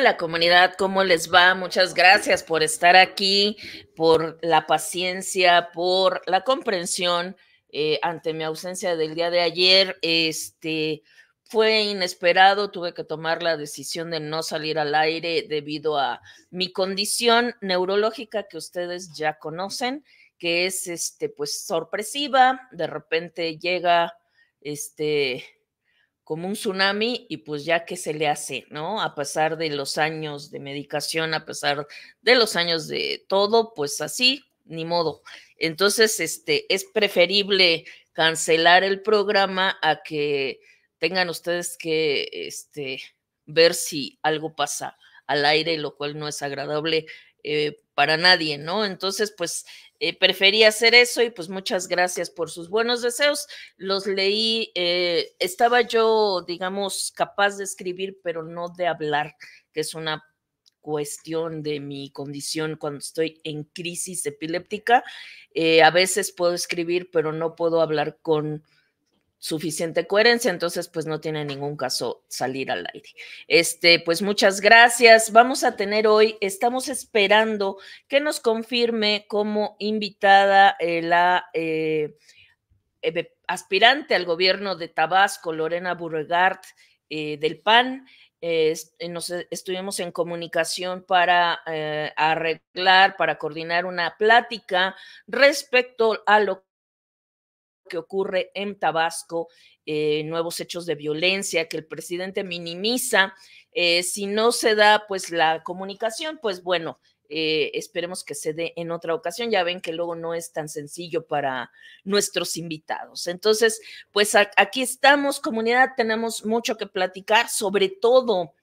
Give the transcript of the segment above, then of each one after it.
la comunidad, ¿cómo les va? Muchas gracias por estar aquí, por la paciencia, por la comprensión eh, ante mi ausencia del día de ayer. Este fue inesperado, tuve que tomar la decisión de no salir al aire debido a mi condición neurológica que ustedes ya conocen, que es este pues sorpresiva, de repente llega este como un tsunami y pues ya que se le hace, ¿no? A pesar de los años de medicación, a pesar de los años de todo, pues así, ni modo. Entonces, este, es preferible cancelar el programa a que tengan ustedes que, este, ver si algo pasa al aire, lo cual no es agradable eh, para nadie, ¿no? Entonces, pues eh, preferí hacer eso y pues muchas gracias por sus buenos deseos. Los leí, eh, estaba yo, digamos, capaz de escribir, pero no de hablar, que es una cuestión de mi condición cuando estoy en crisis epiléptica. a veces puedo escribir, pero no puedo hablar con suficiente coherencia, entonces pues no tiene ningún caso salir al aire. Este, pues muchas gracias. Vamos a tener hoy, estamos esperando que nos confirme como invitada eh, la eh, eh, aspirante al gobierno de Tabasco, Lorena Burregard del PAN. nos estuvimos en comunicación para arreglar, para coordinar una plática respecto a lo que ocurre en Tabasco, eh, nuevos hechos de violencia que el presidente minimiza. Eh, si no se da pues la comunicación, pues bueno, eh, esperemos que se dé en otra ocasión. Ya ven que luego no es tan sencillo para nuestros invitados. Entonces, pues aquí estamos, comunidad, tenemos mucho que platicar, sobre todo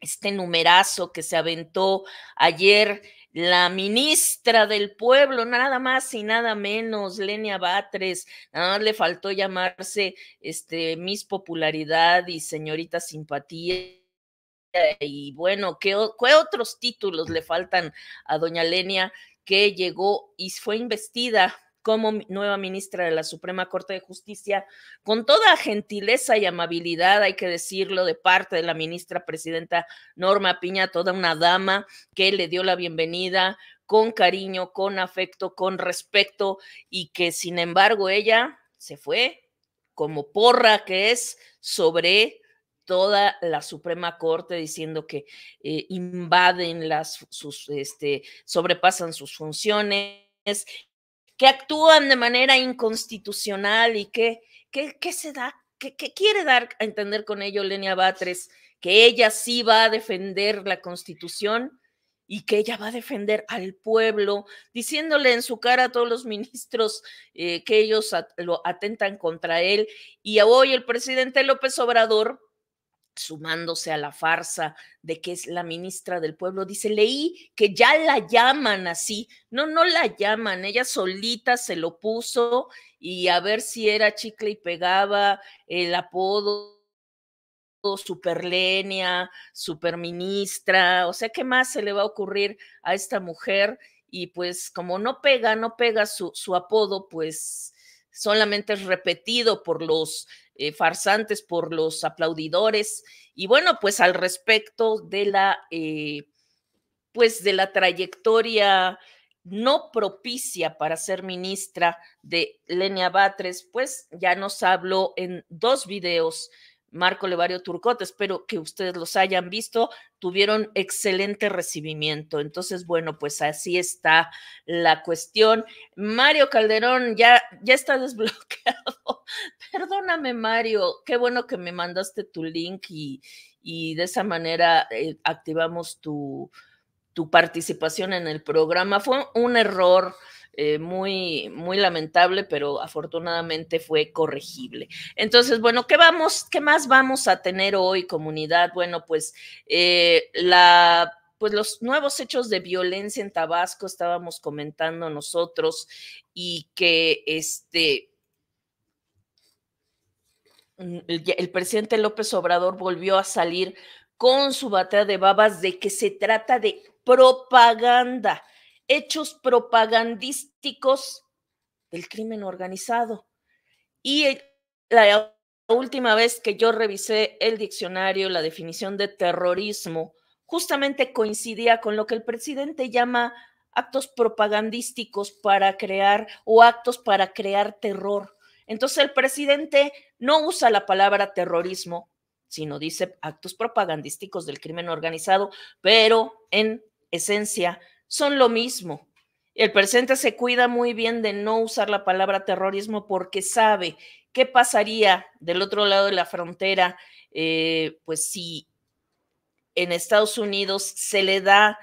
este numerazo que se aventó ayer la ministra del pueblo, nada más y nada menos, Lenia Batres, nada más le faltó llamarse este, Miss Popularidad y Señorita Simpatía. Y bueno, ¿qué, ¿qué otros títulos le faltan a doña Lenia que llegó y fue investida como nueva ministra de la Suprema Corte de Justicia, con toda gentileza y amabilidad, hay que decirlo, de parte de la ministra presidenta Norma Piña, toda una dama que le dio la bienvenida con cariño, con afecto, con respeto y que sin embargo ella se fue como porra que es sobre toda la Suprema Corte diciendo que eh, invaden las sus este sobrepasan sus funciones que actúan de manera inconstitucional y que, ¿qué se da, que, quiere dar a entender con ello Lenia Batres, que ella sí va a defender la constitución y que ella va a defender al pueblo, diciéndole en su cara a todos los ministros eh, que ellos lo atentan contra él. Y hoy el presidente López Obrador sumándose a la farsa de que es la ministra del pueblo, dice, leí que ya la llaman así. No, no la llaman, ella solita se lo puso y a ver si era chicle y pegaba el apodo superlenia, superministra, o sea, ¿qué más se le va a ocurrir a esta mujer? Y pues como no pega, no pega su, su apodo, pues solamente es repetido por los eh, farsantes, por los aplaudidores. Y bueno, pues al respecto de la, eh, pues de la trayectoria no propicia para ser ministra de Lenia Batres, pues ya nos habló en dos videos Marco Levario Turcot. Espero que ustedes los hayan visto. Tuvieron excelente recibimiento. Entonces, bueno, pues así está la cuestión. Mario Calderón ya, ya está desbloqueado. Perdóname, Mario. Qué bueno que me mandaste tu link y, y de esa manera eh, activamos tu, tu participación en el programa. Fue un error eh, muy, muy lamentable, pero afortunadamente fue corregible. Entonces, bueno, ¿qué, vamos, qué más vamos a tener hoy, comunidad? Bueno, pues eh, la pues los nuevos hechos de violencia en Tabasco estábamos comentando nosotros y que este mm, el presidente López Obrador volvió a salir con su batería de babas de que se trata de propaganda hechos propagandísticos del crimen organizado. Y eh, la última vez que yo revisé el diccionario, la definición de terrorismo, justamente coincidía con lo que el presidente llama actos propagandísticos para crear o actos para crear terror. Entonces el presidente no usa la palabra terrorismo, sino dice actos propagandísticos del crimen organizado, pero en esencia son lo mismo. El presidente se cuida muy bien de no usar la palabra terrorismo porque sabe qué pasaría del otro lado de la frontera, eh, pues si en Estados Unidos se le da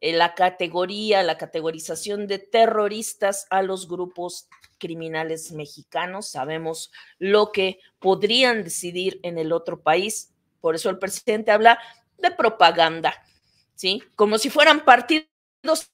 eh, la categoría, la categorización de terroristas a los grupos criminales mexicanos. Sabemos lo que podrían decidir en el otro país. Por eso el presidente habla de propaganda, ¿sí? Como si fueran partidos los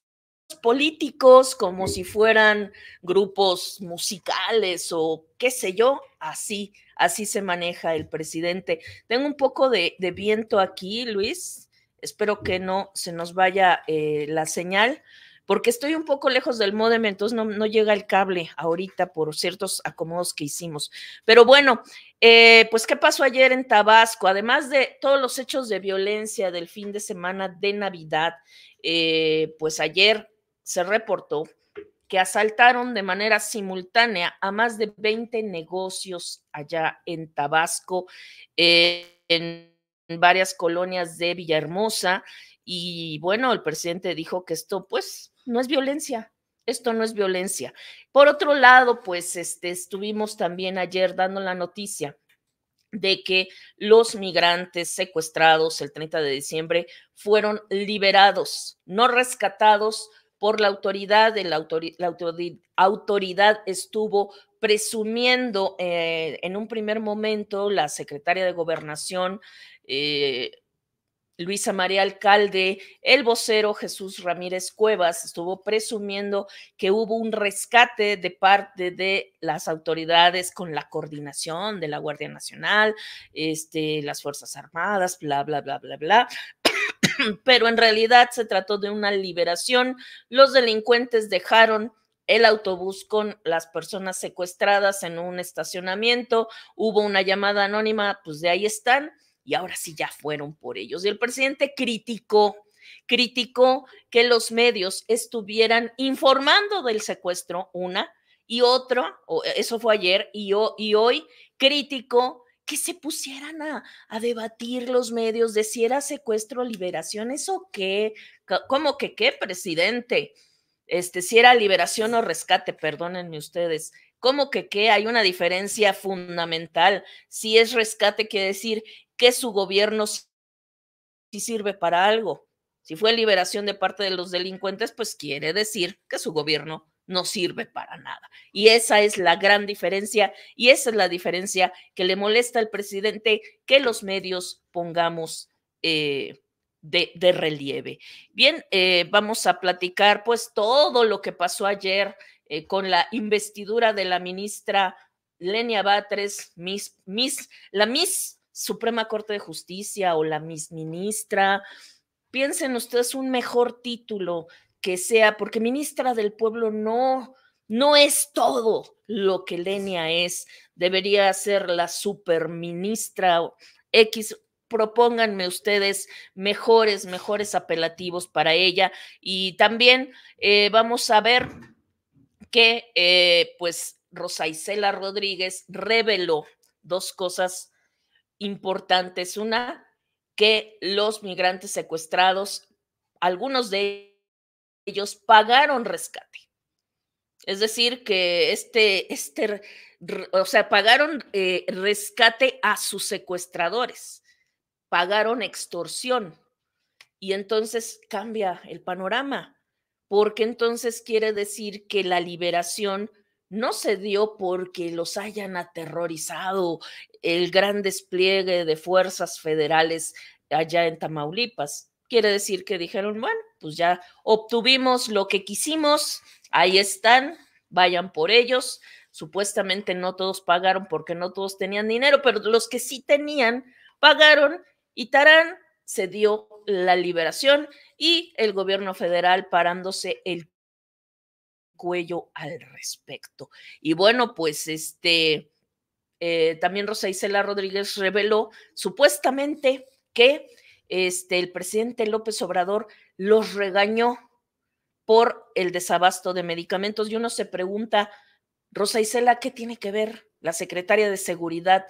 políticos como si fueran grupos musicales o qué sé yo, así, así se maneja el presidente. Tengo un poco de, viento aquí, Luis, espero que no se nos vaya eh, la señal porque estoy un poco lejos del modem, entonces no, llega el cable ahorita por ciertos acomodos que hicimos. Pero bueno, eh, pues qué pasó ayer en Tabasco, además de todos los hechos de violencia del fin de semana de Navidad, eh, pues ayer se reportó que asaltaron de manera simultánea a más de 20 negocios allá en Tabasco, eh, en varias colonias de Villahermosa. Y bueno, el presidente dijo que esto pues no es violencia. Esto no es violencia. Por otro lado, pues este, estuvimos también ayer dando la noticia de que los migrantes secuestrados el 30 de diciembre fueron liberados, no rescatados por la autoridad. La, la autoridad estuvo presumiendo eh, en un primer momento la secretaria de gobernación. Eh, Luisa María Alcalde, el vocero Jesús Ramírez Cuevas estuvo presumiendo que hubo un rescate de parte de las autoridades con la coordinación de la Guardia Nacional, este, las Fuerzas Armadas, bla, bla, bla, bla, bla. Pero en realidad se trató de una liberación. Los delincuentes dejaron el autobús con las personas secuestradas en un estacionamiento. Hubo una llamada anónima, pues de ahí están y ahora sí ya fueron por ellos. Y el presidente criticó, criticó que los medios estuvieran informando del secuestro, una, y otra, e, eso fue ayer, y, hoy criticó que se pusieran a, debatir los medios de si era secuestro, o liberación, eso qué, ¿cómo que qué, presidente? Este, si era liberación o rescate, perdónenme ustedes, ¿Cómo que qué? Hay una diferencia fundamental. Si es rescate, quiere decir su gobierno si sirve para algo. Si fue liberación de parte de los delincuentes, pues quiere decir que su gobierno no sirve para nada. Y esa es la gran diferencia y esa es la diferencia que le molesta al presidente que los medios pongamos eh, de, relieve. Bien, eh, vamos a platicar pues todo lo que pasó ayer eh, con la investidura de la ministra Lenia Batres, Miss, la Miss Suprema Corte de Justicia o la ministra. Piensen ustedes un mejor título que sea, porque ministra del pueblo no, no es todo lo que Lenia es. Debería ser la superministra X. Propónganme ustedes mejores, mejores apelativos para ella. Y también eh, vamos a ver que, eh, pues, Rosa Isela Rodríguez reveló dos cosas Importante es Una, que los migrantes secuestrados, algunos de ellos pagaron rescate. Es decir, que este, este, o sea, pagaron eh, rescate a sus secuestradores, pagaron extorsión. Y entonces cambia el panorama, porque entonces quiere decir que la liberación no se dio porque los hayan aterrorizado el gran despliegue de fuerzas federales allá en Tamaulipas. Quiere decir que dijeron, bueno, pues ya obtuvimos lo que quisimos, ahí están, vayan por ellos. Supuestamente no todos pagaron porque no todos tenían dinero, pero los que sí tenían pagaron y Tarán se dio la liberación y el gobierno federal parándose el Cuello al respecto. Y bueno, pues este, eh, también Rosa Isela Rodríguez reveló supuestamente que este, el presidente López Obrador los regañó por el desabasto de medicamentos. Y uno se pregunta, Rosa Isela, ¿qué tiene que ver la secretaria de Seguridad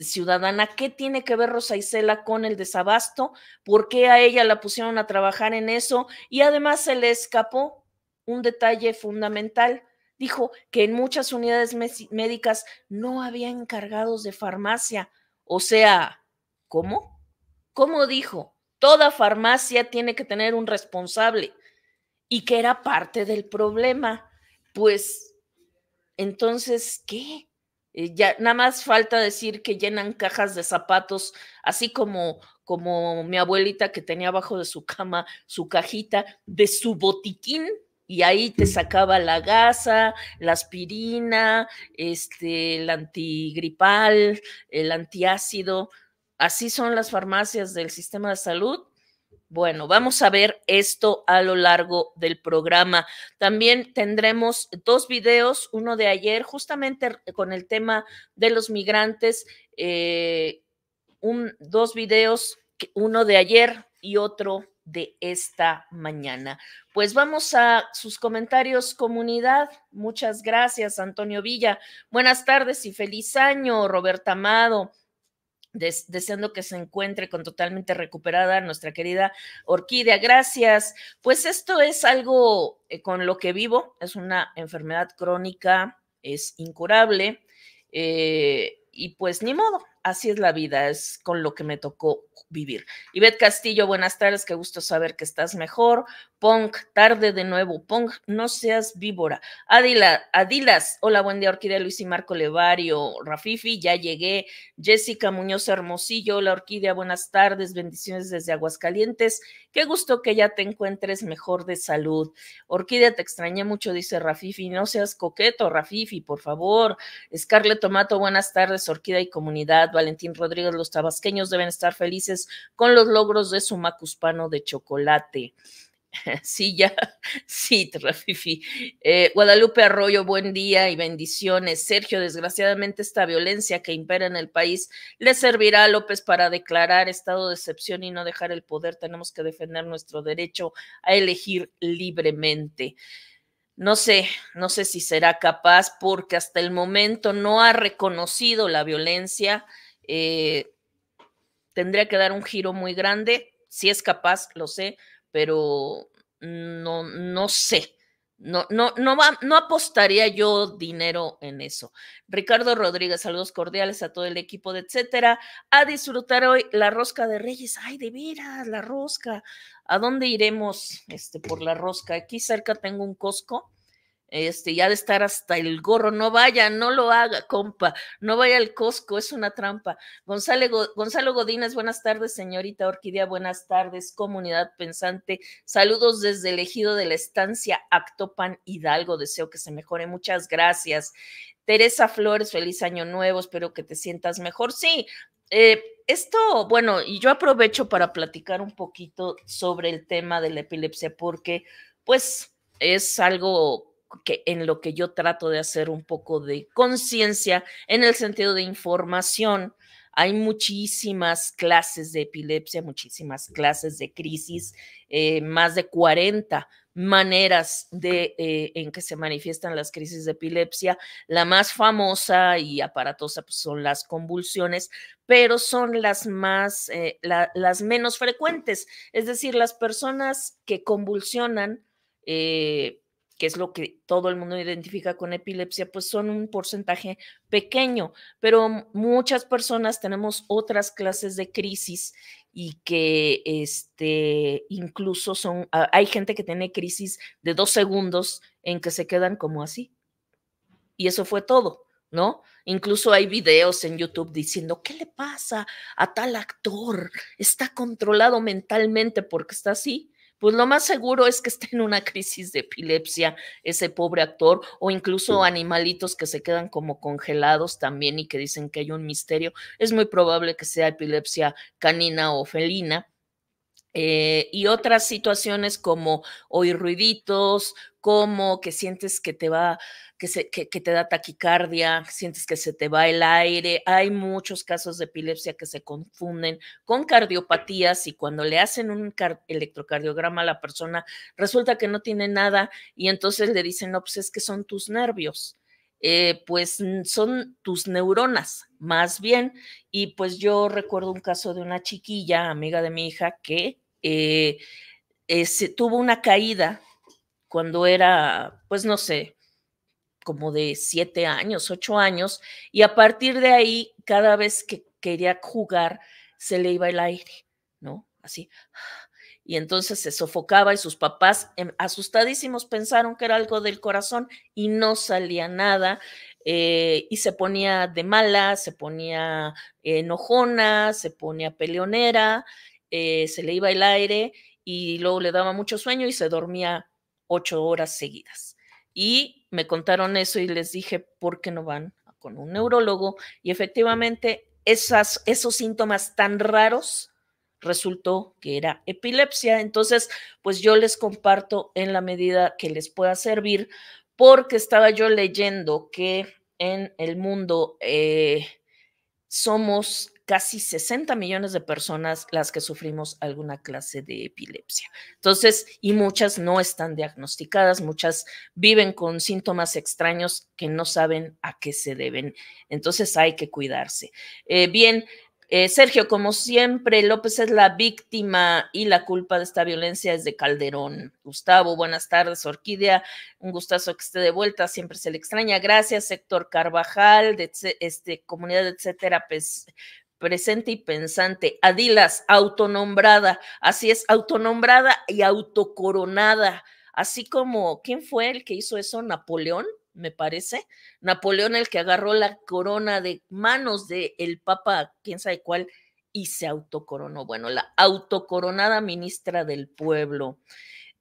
Ciudadana? ¿Qué tiene que ver Rosa Isela con el desabasto? ¿Por qué a ella la pusieron a trabajar en eso? Y además se le escapó un detalle fundamental. Dijo que en muchas unidades médicas no había encargados de farmacia. O sea, ¿cómo? ¿Cómo dijo? Toda farmacia tiene que tener un responsable y que era parte del problema. Pues, entonces, ¿qué? Eh, ya, nada más falta decir que llenan cajas de zapatos, así como, como mi abuelita que tenía abajo de su cama su cajita de su botiquín y ahí te sacaba la gasa, la aspirina, este, el antigripal, el antiácido. Así son las farmacias del sistema de salud. Bueno, vamos a ver esto a lo largo del programa. También tendremos dos videos, uno de ayer justamente con el tema de los migrantes, eh, un, dos videos, uno de ayer y otro de esta mañana. Pues vamos a sus comentarios, comunidad. Muchas gracias, Antonio Villa. Buenas tardes y feliz año, Roberta Amado. deseando que se encuentre con totalmente recuperada nuestra querida orquídea. Gracias. Pues esto es algo eh, con lo que vivo. Es una enfermedad crónica, es incurable eh, y pues ni modo, así es la vida, es con lo que me tocó vivir. Ivette Castillo, buenas tardes, qué gusto saber que estás mejor. Pong, tarde de nuevo. Pong, no seas víbora. Adila, Adilas, hola, buen día, Orquídea Luis y Marco Levario. Rafifi, ya llegué. Jessica Muñoz Hermosillo, hola, Orquídea, buenas tardes, bendiciones desde Aguascalientes. Qué gusto que ya te encuentres mejor de salud. Orquídea, te extrañé mucho, dice Rafifi. No seas coqueto, Rafifi, por favor. Scarlett Tomato, buenas tardes, Orquídea y comunidad Valentín Rodríguez, los tabasqueños deben estar felices con los logros de su macuspano de chocolate. Sí, ya, sí, eh, Guadalupe Arroyo, buen día y bendiciones. Sergio, desgraciadamente esta violencia que impera en el país le servirá a López para declarar estado de excepción y no dejar el poder. Tenemos que defender nuestro derecho a elegir libremente. No sé, no sé si será capaz porque hasta el momento no ha reconocido la violencia eh, tendría que dar un giro muy grande, si es capaz, lo sé, pero no, no sé. No, no, no, va, no apostaría yo dinero en eso. Ricardo Rodríguez, saludos cordiales a todo el equipo de etcétera. A disfrutar hoy la rosca de Reyes. Ay, de veras, la rosca. ¿A dónde iremos este, por la rosca? Aquí cerca tengo un cosco este, ya de estar hasta el gorro, no vaya, no lo haga, compa, no vaya al cosco, es una trampa. Gonzalo, Gonzalo Godínez, buenas tardes, señorita Orquídea, buenas tardes, comunidad pensante, saludos desde el ejido de la estancia Actopan Hidalgo, deseo que se mejore, muchas gracias. Teresa Flores, feliz año nuevo, espero que te sientas mejor. Sí, eh, esto, bueno, y yo aprovecho para platicar un poquito sobre el tema de la epilepsia, porque pues es algo en lo que yo trato de hacer un poco de conciencia en el sentido de información. Hay muchísimas clases de epilepsia, muchísimas clases de crisis, eh, más de 40 maneras de, eh, en que se manifiestan las crisis de epilepsia. La más famosa y aparatosa pues, son las convulsiones, pero son las, más, eh, las menos frecuentes. Es decir, las personas que convulsionan eh, que es lo que todo el mundo identifica con epilepsia, pues son un porcentaje pequeño, pero muchas personas tenemos otras clases de crisis y que este, incluso son, ah, hay gente que tiene crisis de dos segundos en que se quedan como así. Y eso fue todo, ¿no? Incluso hay videos en YouTube diciendo, ¿qué le pasa a tal actor? Está controlado mentalmente porque está así pues lo más seguro es que esté en una crisis de epilepsia ese pobre actor o incluso animalitos que se quedan como congelados también y que dicen que hay un misterio. Es muy probable que sea epilepsia canina o felina eh, y otras situaciones como oír ruiditos, como que sientes que te va, que, se, que, te da taquicardia, sientes que se te va el aire. Hay muchos casos de epilepsia que se confunden con cardiopatías y cuando le hacen un electrocardiograma a la persona resulta que no tiene nada y entonces le dicen, no, pues es que son tus nervios. Eh, pues son tus neuronas, más bien. Y pues yo recuerdo un caso de una chiquilla, amiga de mi hija, que eh, eh, se tuvo una caída cuando era, pues no sé, como de siete años, ocho años, y a partir de ahí, cada vez que quería jugar, se le iba el aire, ¿no? Así. Y entonces se sofocaba y sus papás, em, asustadísimos, pensaron que era algo del corazón y no salía nada. Eh, y se ponía de mala, se ponía enojona, se ponía peleonera eh, se le iba el aire y luego le daba mucho sueño y se dormía ocho horas seguidas. Y me contaron eso y les dije, ¿por qué no van con un neurólogo? Y efectivamente, esos síntomas tan raros resultó que era epilepsia. Entonces, pues yo les comparto en la medida que les pueda servir, porque estaba yo leyendo que en el mundo eh, somos casi 60 millones de personas las que sufrimos alguna clase de epilepsia. Entonces, y muchas no están diagnosticadas, muchas viven con síntomas extraños que no saben a qué se deben. Entonces hay que cuidarse. Eh, bien, eh, Sergio, como siempre, López es la víctima y la culpa de esta violencia es de Calderón. Gustavo, buenas tardes, Orquídea, un gustazo que esté de vuelta, siempre se le extraña. Gracias, sector Carvajal, de este, Comunidad Etcétera, pues, presente y pensante. Adilas, autonombrada. Así es, autonombrada y autocoronada. Así como, ¿quién fue el que hizo eso? Napoleón, me parece. Napoleón el que agarró la corona de manos del el Papa, quién sabe cuál, y se autocoronó. Bueno, la autocoronada ministra del pueblo.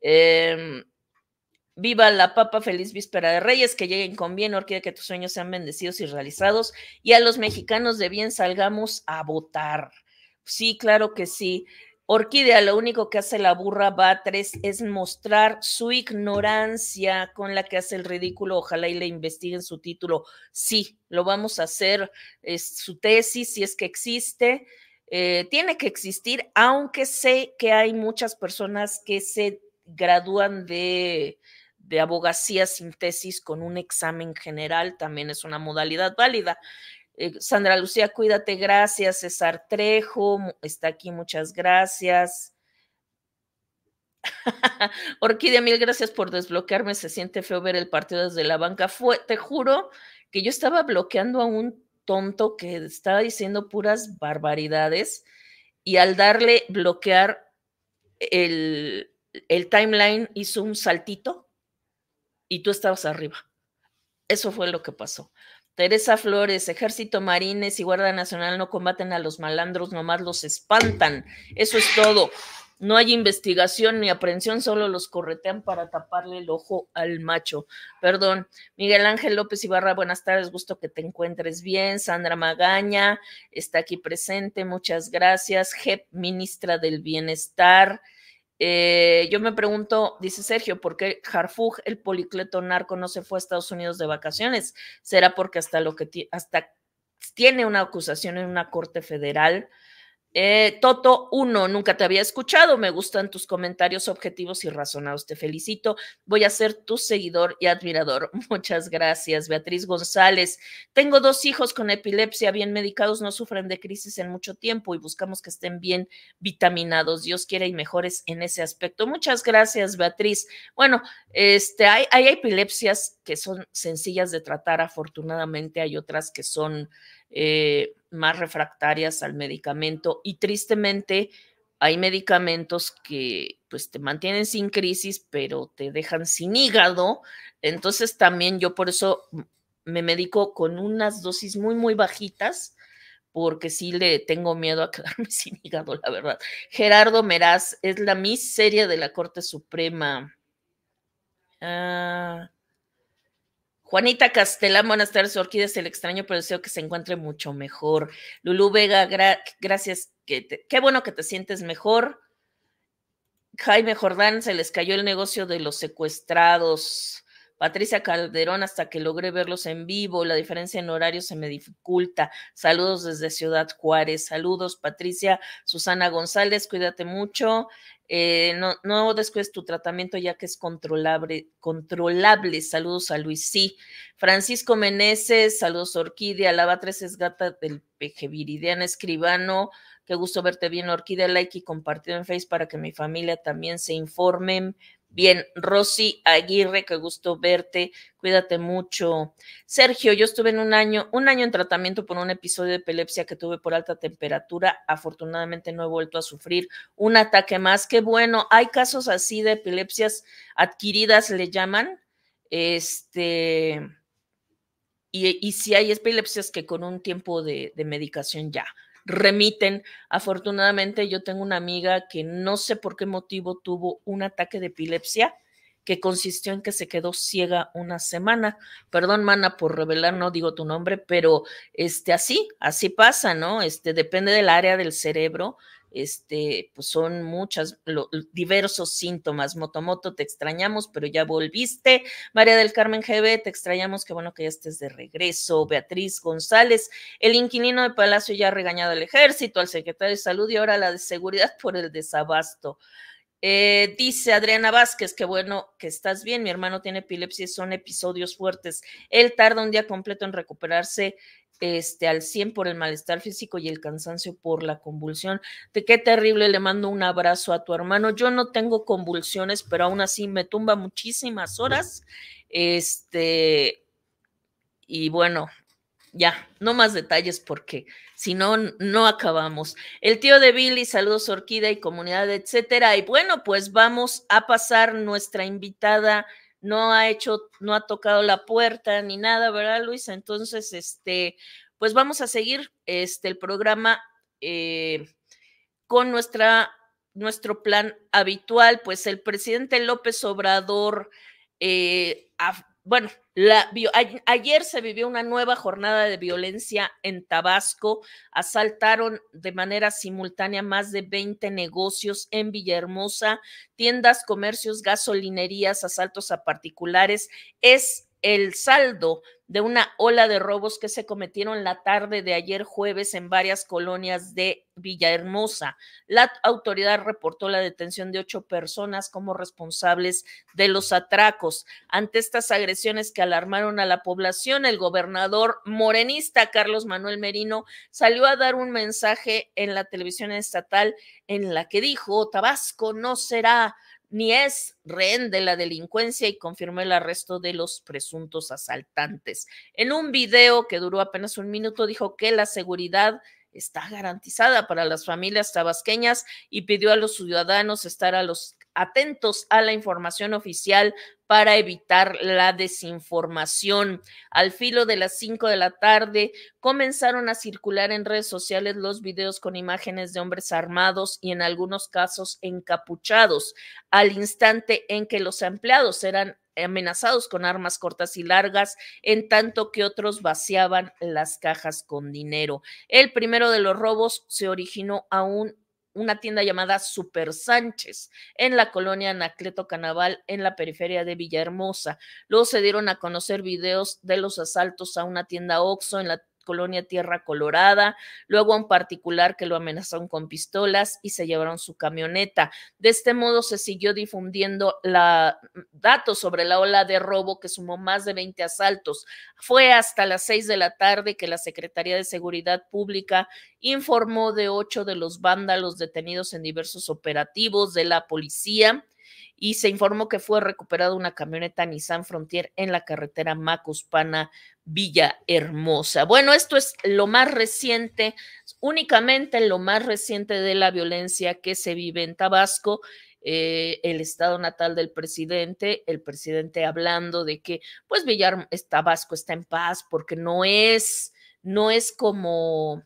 Em, Viva la papa, feliz víspera de Reyes, que lleguen con bien, orquídea, que tus sueños sean bendecidos y realizados. Y a los mexicanos de bien salgamos a votar. Sí, claro que sí. Orquídea, lo único que hace la burra Batres es mostrar su ignorancia con la que hace el ridículo. Ojalá y le investiguen su título. Sí, lo vamos a hacer. Es su tesis, si es que existe. Eh, tiene que existir, aunque sé que hay muchas personas que se gradúan de de abogacía sin tesis con un examen general también es una modalidad válida. Eh, Sandra Lucía, cuídate, gracias. César Trejo está aquí, muchas gracias. Orquídea, mil gracias por desbloquearme. Se siente feo ver el partido desde la banca. te juro que yo estaba bloqueando a un tonto que estaba diciendo puras barbaridades y al darle bloquear el, el timeline hizo un saltito y tú estabas arriba. Eso fue lo que pasó. Teresa Flores, Ejército, Marines y Guardia Nacional no combaten a los malandros, nomás los espantan. Eso es todo. No hay investigación ni aprehensión, solo los corretean para taparle el ojo al macho. Perdón. Miguel Ángel López Ibarra, buenas tardes, gusto que te encuentres bien. Sandra Magaña está aquí presente, muchas gracias. JEP, ministra del Bienestar. Eh, yo me pregunto, dice Sergio, ¿por qué Harfug, el policleto narco, no se fue a Estados Unidos de vacaciones? ¿Será porque hasta lo que hasta tiene una acusación en una corte federal eh, Toto 1, nunca te había escuchado, me gustan tus comentarios objetivos y razonados, te felicito, voy a ser tu seguidor y admirador. Muchas gracias, Beatriz González. Tengo dos hijos con epilepsia, bien medicados, no sufren de crisis en mucho tiempo y buscamos que estén bien vitaminados, Dios quiere y mejores en ese aspecto. Muchas gracias, Beatriz. Bueno, este, hay, hay epilepsias que son sencillas de tratar, afortunadamente hay otras que son eh, más refractarias al medicamento y tristemente hay medicamentos que pues te mantienen sin crisis, pero te dejan sin hígado. Entonces también yo por eso me medico con unas dosis muy, muy bajitas, porque sí le tengo miedo a quedarme sin hígado, la verdad. Gerardo Meraz es la miseria de la Corte Suprema. Ah, Juanita Castelán, buenas tardes. el extraño, pero deseo que se encuentre mucho mejor. Lulú Vega, gracias. qué bueno que te sientes mejor. Jaime Jordán, se les cayó el negocio de los secuestrados. Patricia Calderón, hasta que logré verlos en vivo, la diferencia en horario se me dificulta. Saludos desde Ciudad Juárez. Saludos, Patricia. Susana González, cuídate mucho. Eh, no, descuides tu tratamiento ya que es controlable, controlable. Saludos a Luis sí. Francisco Meneses, saludos Orquídea. Lava tres es gata del peje Escribano. Qué gusto verte bien, Orquídea. Like y compartido en Facebook para que mi familia también se informe. Bien, Rosy Aguirre, qué gusto verte, cuídate mucho. Sergio, yo estuve en un año, un año en tratamiento por un episodio de epilepsia que tuve por alta temperatura. Afortunadamente no he vuelto a sufrir un ataque más. Qué bueno, hay casos así de epilepsias adquiridas, le llaman. Este, y, y si hay epilepsias que con un tiempo de medicación ya remiten. Afortunadamente yo tengo una amiga que no sé por qué motivo tuvo un ataque de epilepsia que consistió en que se quedó ciega una semana. Perdón, mana, por revelar, no digo tu nombre, pero este, así, así pasa, ¿no? Este, depende del área del cerebro este, pues son muchas, diversos síntomas. Motomoto, te extrañamos, pero ya volviste. María del Carmen GB, te extrañamos, qué bueno que ya estés de regreso. Beatriz González, el inquilino de Palacio ya ha regañado al ejército, al secretario de salud y ahora a la de seguridad por el desabasto. Eh, dice Adriana Vázquez, qué bueno que estás bien, mi hermano tiene epilepsia, son episodios fuertes. Él tarda un día completo en recuperarse este, al 100 por el malestar físico y el cansancio por la convulsión. De qué terrible, le mando un abrazo a tu hermano. Yo no tengo convulsiones, pero aún así me tumba muchísimas horas. Este, y bueno, ya, no más detalles porque si no, no acabamos. El tío de Billy, saludos Orquídea y comunidad, etcétera. Y bueno, pues vamos a pasar nuestra invitada no ha hecho, no ha tocado la puerta ni nada, ¿verdad, Luisa? Entonces, este, pues vamos a seguir este, el programa eh, con nuestra, nuestro plan habitual. Pues el presidente López Obrador eh, bueno, la, ayer se vivió una nueva jornada de violencia en Tabasco. Asaltaron de manera simultánea más de 20 negocios en Villahermosa, tiendas, comercios, gasolinerías, asaltos a particulares. Es el saldo de una ola de robos que se cometieron la tarde de ayer jueves en varias colonias de Villahermosa. La autoridad reportó la detención de ocho personas como responsables de los atracos. Ante estas agresiones que alarmaron a la población, el gobernador morenista Carlos Manuel Merino salió a dar un mensaje en la televisión estatal en la que dijo, Tabasco no será ni es rehén de la delincuencia y confirmó el arresto de los presuntos asaltantes. En un video que duró apenas un minuto dijo que la seguridad está garantizada para las familias tabasqueñas y pidió a los ciudadanos estar a los atentos a la información oficial para evitar la desinformación. Al filo de las 5 de la tarde comenzaron a circular en redes sociales los videos con imágenes de hombres armados y en algunos casos encapuchados, al instante en que los empleados eran amenazados con armas cortas y largas, en tanto que otros vaciaban las cajas con dinero. El primero de los robos se originó a una tienda llamada Super Sánchez en la colonia Anacleto Canaval en la periferia de Villahermosa. Luego se dieron a conocer videos de los asaltos a una tienda Oxxo en la colonia Tierra Colorada, luego a un particular que lo amenazaron con pistolas y se llevaron su camioneta. De este modo se siguió difundiendo la, mm, datos sobre la ola de robo que sumó más de 20 asaltos. Fue hasta las seis de la tarde que la Secretaría de Seguridad Pública informó de ocho de los vándalos detenidos en diversos operativos de la policía y se informó que fue recuperada una camioneta Nissan Frontier en la carretera Macuspana villahermosa Bueno, esto es lo más reciente, únicamente lo más reciente de la violencia que se vive en Tabasco. Eh, el estado natal del presidente, el presidente hablando de que pues Villar, Tabasco está en paz porque no es, no es como,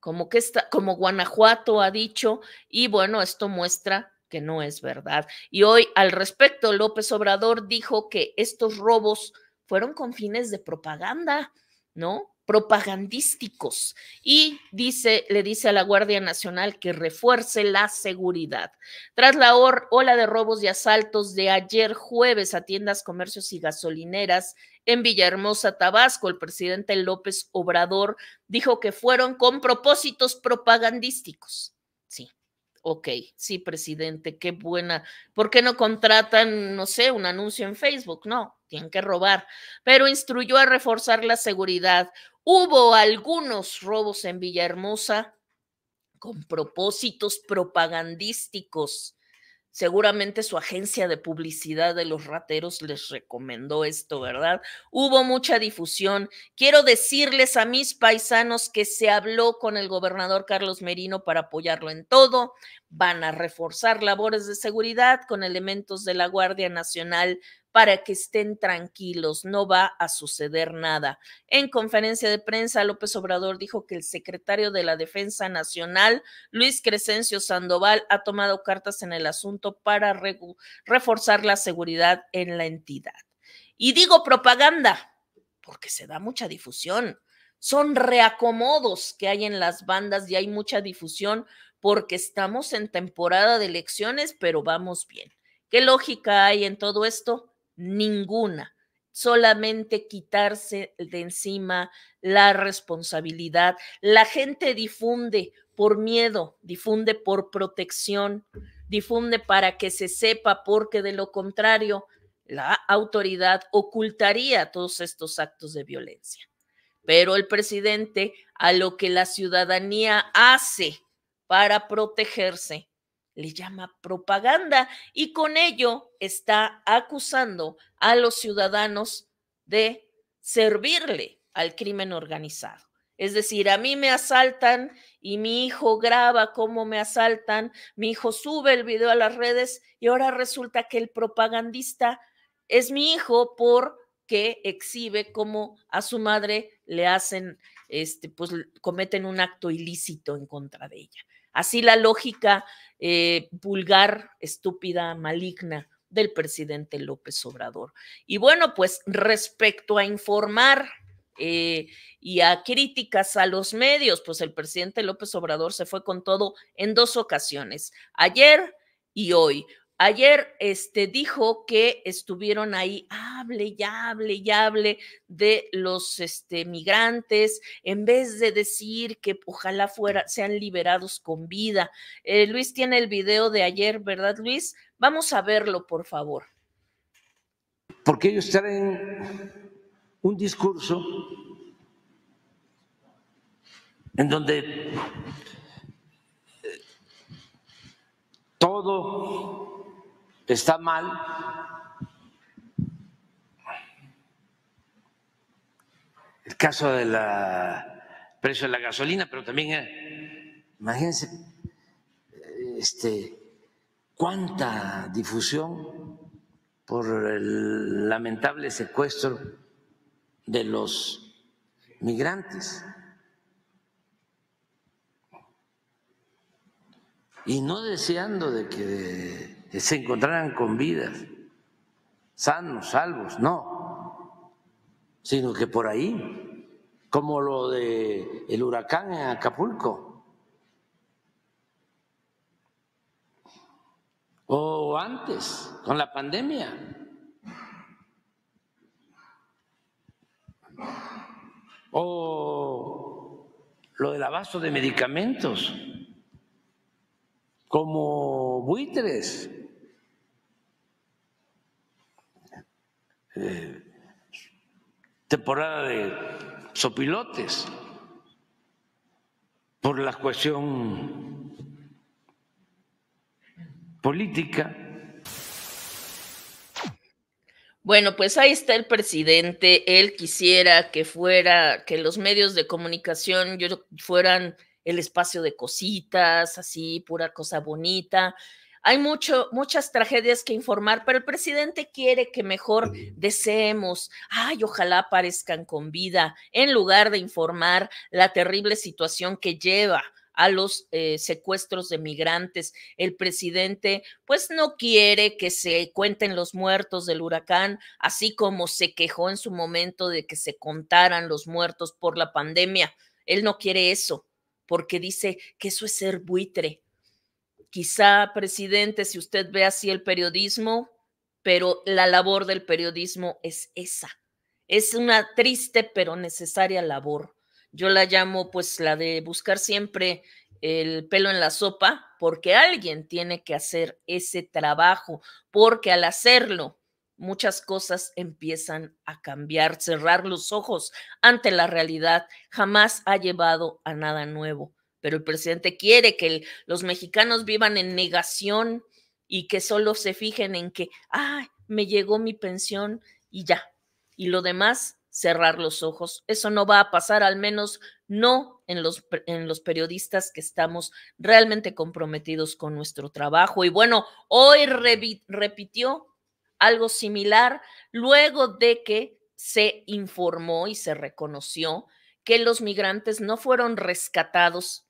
como que está, como Guanajuato ha dicho, y bueno, esto muestra que no es verdad. Y hoy al respecto, López Obrador dijo que estos robos fueron con fines de propaganda, ¿no? propagandísticos y dice, le dice a la Guardia Nacional que refuerce la seguridad. Tras la ola de robos y asaltos de ayer jueves a tiendas, comercios y gasolineras en Villahermosa, Tabasco, el presidente López Obrador dijo que fueron con propósitos propagandísticos. Sí, Ok, sí, presidente, qué buena. ¿Por qué no contratan, no sé, un anuncio en Facebook? No, tienen que robar. Pero instruyó a reforzar la seguridad. Hubo algunos robos en Villahermosa con propósitos propagandísticos Seguramente su agencia de publicidad de los rateros les recomendó esto, ¿verdad? Hubo mucha difusión. Quiero decirles a mis paisanos que se habló con el gobernador Carlos Merino para apoyarlo en todo van a reforzar labores de seguridad con elementos de la Guardia Nacional para que estén tranquilos, no va a suceder nada. En conferencia de prensa, López Obrador dijo que el secretario de la Defensa Nacional, Luis Crescencio Sandoval, ha tomado cartas en el asunto para reforzar la seguridad en la entidad. Y digo propaganda, porque se da mucha difusión. Son reacomodos que hay en las bandas y hay mucha difusión porque estamos en temporada de elecciones, pero vamos bien. ¿Qué lógica hay en todo esto? Ninguna. Solamente quitarse de encima la responsabilidad. La gente difunde por miedo, difunde por protección, difunde para que se sepa, porque de lo contrario, la autoridad ocultaría todos estos actos de violencia. Pero el presidente, a lo que la ciudadanía hace para protegerse. Le llama propaganda y con ello está acusando a los ciudadanos de servirle al crimen organizado. Es decir, a mí me asaltan y mi hijo graba cómo me asaltan, mi hijo sube el video a las redes y ahora resulta que el propagandista es mi hijo porque exhibe cómo a su madre le hacen, este, pues cometen un acto ilícito en contra de ella. Así la lógica eh, vulgar, estúpida, maligna del presidente López Obrador. Y bueno, pues respecto a informar eh, y a críticas a los medios, pues el presidente López Obrador se fue con todo en dos ocasiones, ayer y hoy. Ayer este, dijo que estuvieron ahí, hable y hable y hable de los este, migrantes, en vez de decir que ojalá fuera, sean liberados con vida. Eh, Luis tiene el video de ayer, ¿verdad, Luis? Vamos a verlo, por favor. Porque ellos traen un discurso en donde eh, todo está mal el caso del precio de la gasolina, pero también eh, imagínense este cuánta difusión por el lamentable secuestro de los migrantes. Y no deseando de que eh, se encontraran con vidas, sanos, salvos, no, sino que por ahí, como lo de el huracán en Acapulco, o antes, con la pandemia. O lo del abasto de medicamentos como buitres. Eh, temporada de sopilotes por la cuestión política. Bueno, pues ahí está el presidente. Él quisiera que fuera, que los medios de comunicación fueran el espacio de cositas, así, pura cosa bonita. Hay mucho, muchas tragedias que informar, pero el presidente quiere que mejor deseemos, ay, ojalá aparezcan con vida, en lugar de informar la terrible situación que lleva a los eh, secuestros de migrantes. El presidente, pues, no quiere que se cuenten los muertos del huracán, así como se quejó en su momento de que se contaran los muertos por la pandemia. Él no quiere eso porque dice que eso es ser buitre. Quizá, presidente, si usted ve así el periodismo, pero la labor del periodismo es esa. Es una triste pero necesaria labor. Yo la llamo pues la de buscar siempre el pelo en la sopa, porque alguien tiene que hacer ese trabajo, porque al hacerlo muchas cosas empiezan a cambiar. Cerrar los ojos ante la realidad jamás ha llevado a nada nuevo, pero el presidente quiere que los mexicanos vivan en negación y que solo se fijen en que, ay, me llegó mi pensión y ya. Y lo demás, cerrar los ojos. Eso no va a pasar, al menos no en los, en los periodistas que estamos realmente comprometidos con nuestro trabajo. Y bueno, hoy repitió algo similar luego de que se informó y se reconoció que los migrantes no fueron rescatados,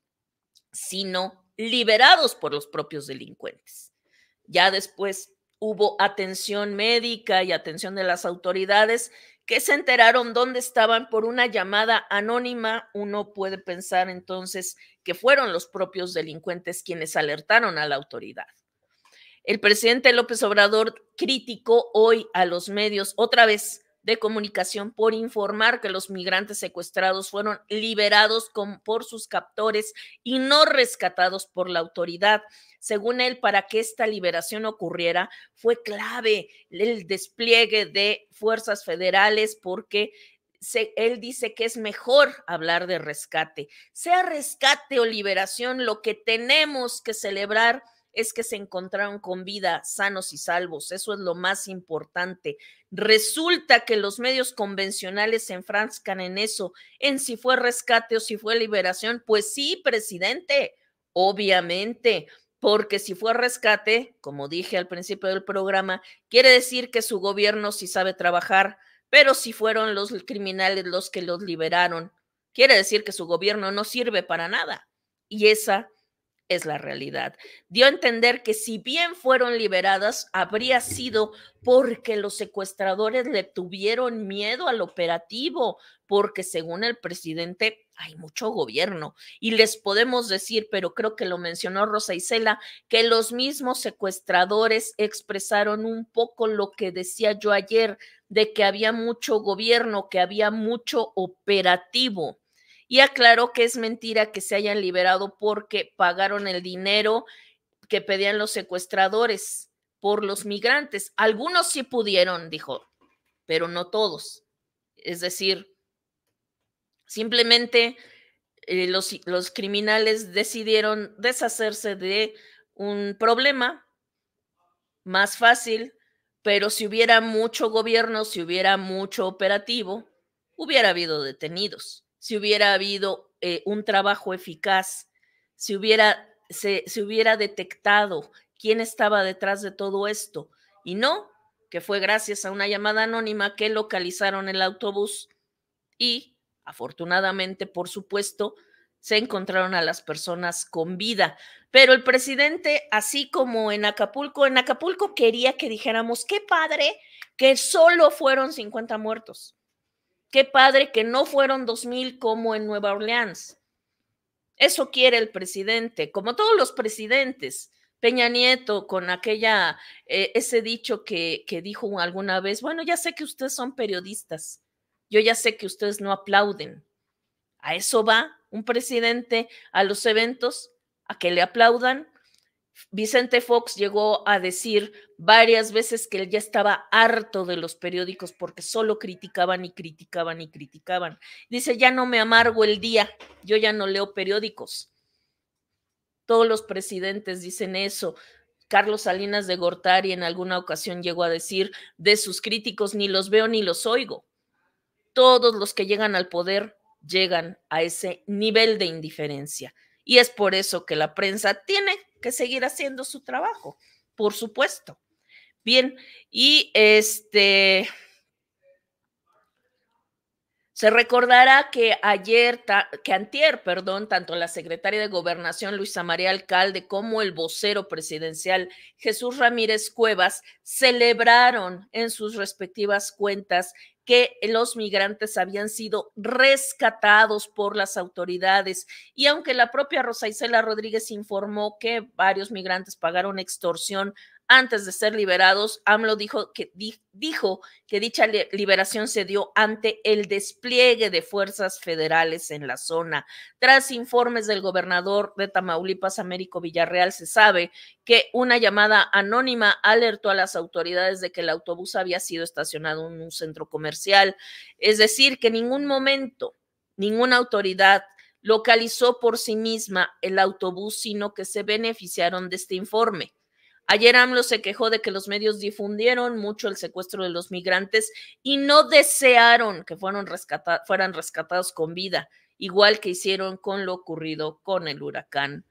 sino liberados por los propios delincuentes. Ya después hubo atención médica y atención de las autoridades que se enteraron dónde estaban por una llamada anónima. Uno puede pensar entonces que fueron los propios delincuentes quienes alertaron a la autoridad. El presidente López Obrador criticó hoy a los medios otra vez de comunicación por informar que los migrantes secuestrados fueron liberados por sus captores y no rescatados por la autoridad. Según él, para que esta liberación ocurriera fue clave el despliegue de fuerzas federales porque él dice que es mejor hablar de rescate. Sea rescate o liberación, lo que tenemos que celebrar es que se encontraron con vida, sanos y salvos. Eso es lo más importante. Resulta que los medios convencionales se enfrascan en eso, en si fue rescate o si fue liberación. Pues sí, presidente, obviamente porque si fue rescate, como dije al principio del programa, quiere decir que su gobierno sí sabe trabajar, pero si fueron los criminales los que los liberaron, quiere decir que su gobierno no sirve para nada. Y esa es la realidad. Dio a entender que si bien fueron liberadas, habría sido porque los secuestradores le tuvieron miedo al operativo, porque según el presidente hay mucho gobierno. Y les podemos decir, pero creo que lo mencionó Rosa Isela, que los mismos secuestradores expresaron un poco lo que decía yo ayer, de que había mucho gobierno, que había mucho operativo y aclaró que es mentira que se hayan liberado porque pagaron el dinero que pedían los secuestradores por los migrantes. Algunos sí pudieron, dijo, pero no todos. Es decir, simplemente eh, los, los criminales decidieron deshacerse de un problema más fácil, pero si hubiera mucho gobierno, si hubiera mucho operativo, hubiera habido detenidos si hubiera habido eh, un trabajo eficaz, si hubiera, se, se hubiera detectado quién estaba detrás de todo esto. Y no, que fue gracias a una llamada anónima que localizaron el autobús y, afortunadamente, por supuesto, se encontraron a las personas con vida. Pero el presidente, así como en Acapulco, en Acapulco quería que dijéramos, qué padre que solo fueron 50 muertos. Qué padre que no fueron 2.000 como en Nueva Orleans. Eso quiere el presidente, como todos los presidentes. Peña Nieto con aquella, eh, ese dicho que, que dijo alguna vez, bueno, ya sé que ustedes son periodistas, yo ya sé que ustedes no aplauden. A eso va un presidente a los eventos, a que le aplaudan, Vicente Fox llegó a decir varias veces que él ya estaba harto de los periódicos porque solo criticaban y criticaban y criticaban. Dice, ya no me amargo el día, yo ya no leo periódicos. Todos los presidentes dicen eso. Carlos Salinas de Gortari en alguna ocasión llegó a decir, de sus críticos ni los veo ni los oigo. Todos los que llegan al poder llegan a ese nivel de indiferencia. Y es por eso que la prensa tiene que seguir haciendo su trabajo, por supuesto. Bien, y este... Se recordará que ayer, que antier, perdón, tanto la secretaria de Gobernación Luisa María Alcalde como el vocero presidencial Jesús Ramírez Cuevas celebraron en sus respectivas cuentas que los migrantes habían sido rescatados por las autoridades. Y aunque la propia Rosa Isela Rodríguez informó que varios migrantes pagaron extorsión antes de ser liberados. AMLO dijo que, dijo que dicha liberación se dio ante el despliegue de fuerzas federales en la zona. Tras informes del gobernador de Tamaulipas, Américo Villarreal, se sabe que una llamada anónima alertó a las autoridades de que el autobús había sido estacionado en un centro comercial. Es decir, que en ningún momento, ninguna autoridad localizó por sí misma el autobús, sino que se beneficiaron de este informe. Ayer AMLO se quejó de que los medios difundieron mucho el secuestro de los migrantes y no desearon que fueran rescatados con vida, igual que hicieron con lo ocurrido con el huracán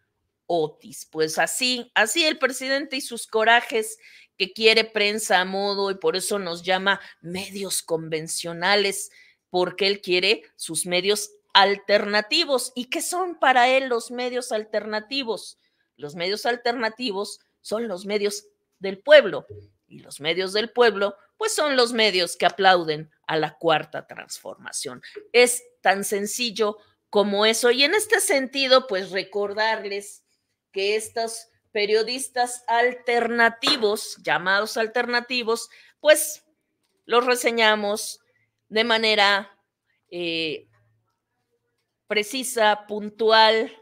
Otis. Pues así, así el presidente y sus corajes que quiere prensa a modo y por eso nos llama medios convencionales, porque él quiere sus medios alternativos. ¿Y qué son para él los medios alternativos? Los medios alternativos son los medios del pueblo. Y los medios del pueblo, pues son los medios que aplauden a la cuarta transformación. Es tan sencillo como eso. Y en este sentido, pues recordarles que estos periodistas alternativos, llamados alternativos, pues los reseñamos de manera eh, precisa, puntual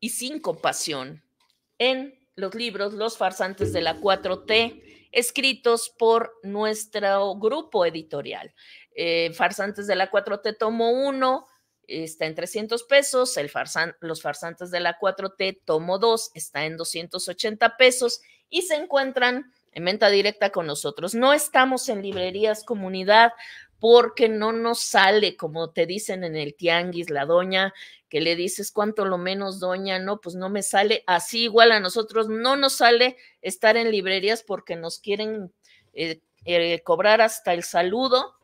y sin compasión en los libros Los farsantes de la 4T, escritos por nuestro grupo editorial. Eh, farsantes de la 4T tomo uno, está en 300 pesos, el los farsantes de la 4T tomo dos, está en 280 pesos y se encuentran en venta directa con nosotros. No estamos en librerías comunidad porque no nos sale, como te dicen en el tianguis, la doña, que le dices cuánto lo menos, doña, no, pues no me sale. Así igual a nosotros no nos sale estar en librerías porque nos quieren eh, eh, cobrar hasta el saludo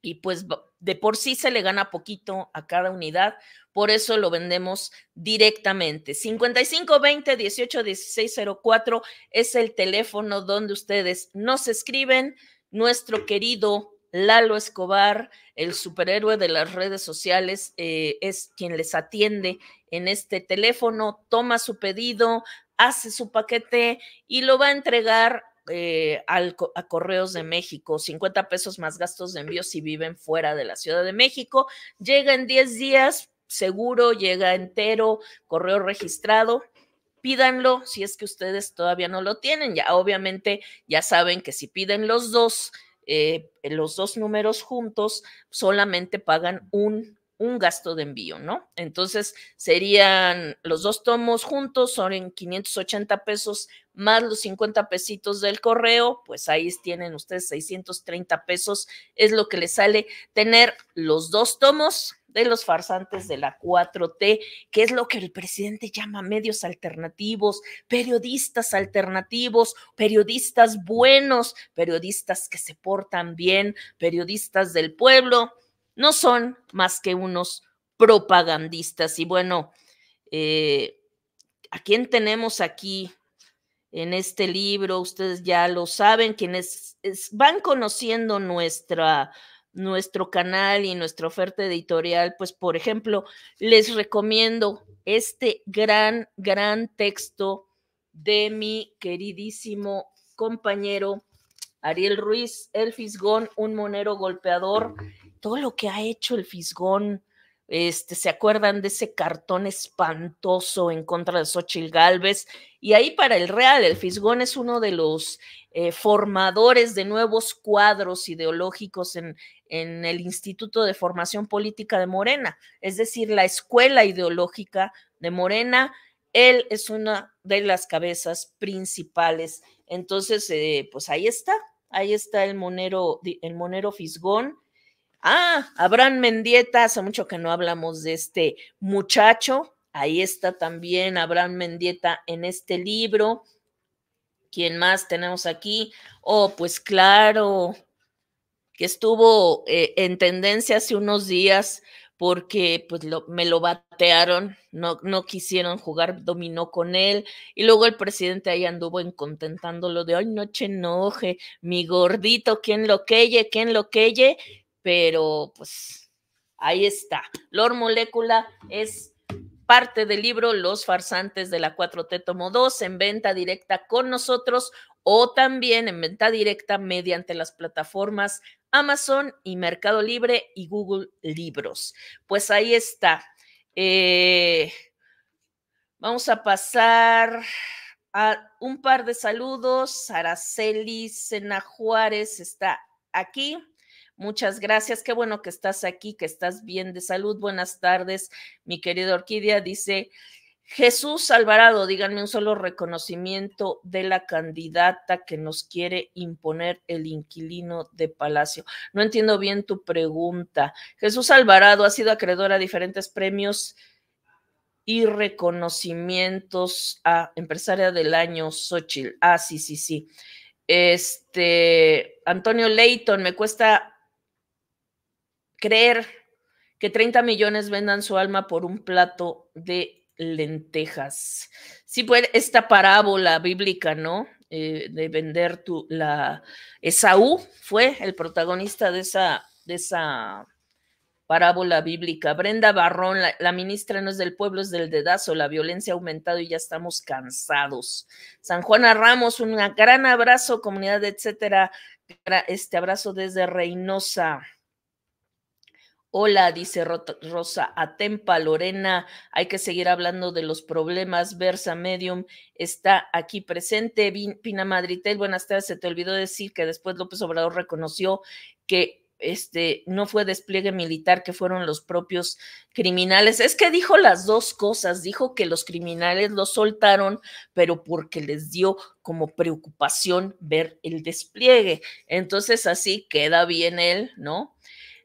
y pues de por sí se le gana poquito a cada unidad, por eso lo vendemos directamente. 5520 181604 es el teléfono donde ustedes nos escriben. Nuestro querido Lalo Escobar, el superhéroe de las redes sociales, eh, es quien les atiende en este teléfono, toma su pedido, hace su paquete y lo va a entregar eh, a Correos de México, 50 pesos más gastos de envío si viven fuera de la Ciudad de México. Llega en 10 días, seguro, llega entero, correo registrado. Pídanlo si es que ustedes todavía no lo tienen. Ya obviamente ya saben que si piden los dos, eh, los dos números juntos solamente pagan un, un gasto de envío, ¿no? Entonces serían los dos tomos juntos, son en 580 pesos más los 50 pesitos del correo, pues ahí tienen ustedes 630 pesos, es lo que les sale tener los dos tomos de los farsantes de la 4T, que es lo que el presidente llama medios alternativos, periodistas alternativos, periodistas buenos, periodistas que se portan bien, periodistas del pueblo, no son más que unos propagandistas. Y bueno, eh, ¿a quién tenemos aquí? En este libro, ustedes ya lo saben, quienes van conociendo nuestra, nuestro canal y nuestra oferta editorial, pues por ejemplo, les recomiendo este gran, gran texto de mi queridísimo compañero Ariel Ruiz, El Fisgón, un monero golpeador, todo lo que ha hecho el Fisgón. Este, ¿Se acuerdan de ese cartón espantoso en contra de Xochitl Galvez? Y ahí para el Real, el Fisgón es uno de los eh, formadores de nuevos cuadros ideológicos en, el Instituto de Formación Política de Morena, es decir, la escuela ideológica de Morena. Él es una de las cabezas principales. Entonces, eh, pues ahí está, ahí está el monero, el monero Fisgón. Ah, Abraham Mendieta, hace mucho que no hablamos de este muchacho, Ahí está también Abraham Mendieta en este libro. ¿Quién más tenemos aquí? Oh, pues claro, que estuvo eh, en tendencia hace unos días porque pues lo, me lo batearon, no, no quisieron jugar dominó con él, y luego el presidente ahí anduvo incontentándolo de, ay, noche enoje, mi gordito, quién lo queye, quién lo queye, pero pues ahí está. Lord Molécula es parte del libro Los farsantes de la 4T tomo 2 en venta directa con nosotros o también en venta directa mediante las plataformas Amazon y Mercado Libre y Google Libros. Pues ahí está. Eh, vamos a pasar a un par de saludos. Araceli Sena Juárez está aquí. Muchas gracias. Qué bueno que estás aquí, que estás bien de salud. Buenas tardes, mi querida Orquídea. Dice Jesús Alvarado, díganme un solo reconocimiento de la candidata que nos quiere imponer el inquilino de Palacio. No entiendo bien tu pregunta. Jesús Alvarado ha sido acreedor a diferentes premios y reconocimientos a empresaria del año Xochitl. Ah, sí, sí, sí. Este, Antonio Leighton, me cuesta creer que 30 millones vendan su alma por un plato de lentejas. Sí, pues esta parábola bíblica, ¿no? Eh, de vender tu la Esaú fue el protagonista de esa de esa parábola bíblica. Brenda Barrón, la, ministra no es del pueblo, es del dedazo, la violencia ha aumentado y ya estamos cansados. San Juana Ramos, un gran abrazo, comunidad, etcétera. Este abrazo desde Reynosa. Hola, dice Rosa Atempa, Lorena, hay que seguir hablando de los problemas. Versa Medium está aquí presente. Pina Madritel, buenas tardes. Se te olvidó decir que después López Obrador reconoció que este, no fue despliegue militar, que fueron los propios criminales. Es que dijo las dos cosas, dijo que los criminales los soltaron, pero porque les dio como preocupación ver el despliegue. Entonces así queda bien él, ¿no?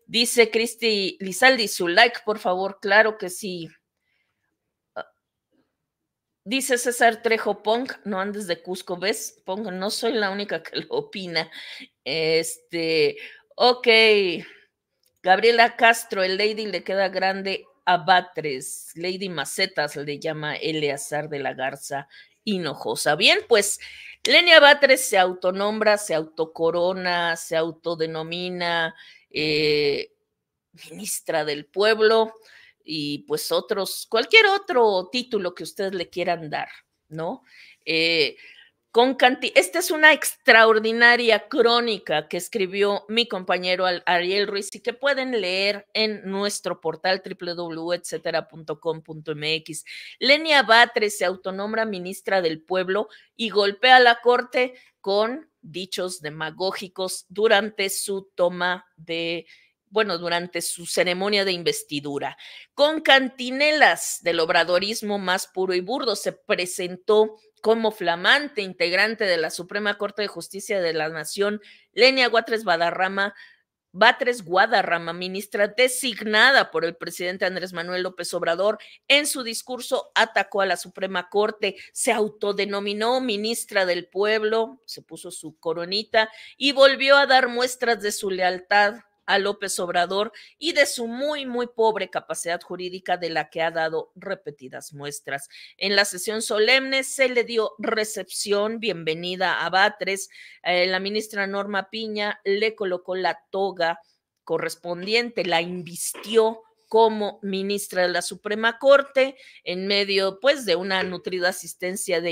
Dice Cristi Lizaldi, su like, por favor, claro que sí. Ah, dice César Trejo Pong, no andes de Cusco, ¿ves? Pong, no soy la única que lo opina. Este, ok. Gabriela Castro, el Lady le queda grande a Batres, Lady Macetas le llama Eleazar de la Garza Hinojosa. Bien, pues Lenia Batres se autonombra, se autocorona, se autodenomina, eh, ministra del pueblo y pues otros, cualquier otro título que ustedes le quieran dar, ¿no? Eh, con canti Esta es una extraordinaria crónica que escribió mi compañero Ariel Ruiz y que pueden leer en nuestro portal www.etcetera.com.mx. Lenia Batres se autonombra ministra del pueblo y golpea la corte con dichos demagógicos durante su toma de, bueno, durante su ceremonia de investidura. Con cantinelas del obradorismo más puro y burdo, se presentó como flamante integrante de la Suprema Corte de Justicia de la Nación, Lenia Guatres Badarrama, Batres Guadarrama, ministra designada por el presidente Andrés Manuel López Obrador, en su discurso atacó a la Suprema Corte, se autodenominó ministra del pueblo, se puso su coronita y volvió a dar muestras de su lealtad a López Obrador y de su muy, muy pobre capacidad jurídica de la que ha dado repetidas muestras. En la sesión solemne se le dio recepción, bienvenida a Batres. Eh, la ministra Norma Piña le colocó la toga correspondiente, la invistió como ministra de la Suprema Corte en medio pues de una nutrida asistencia de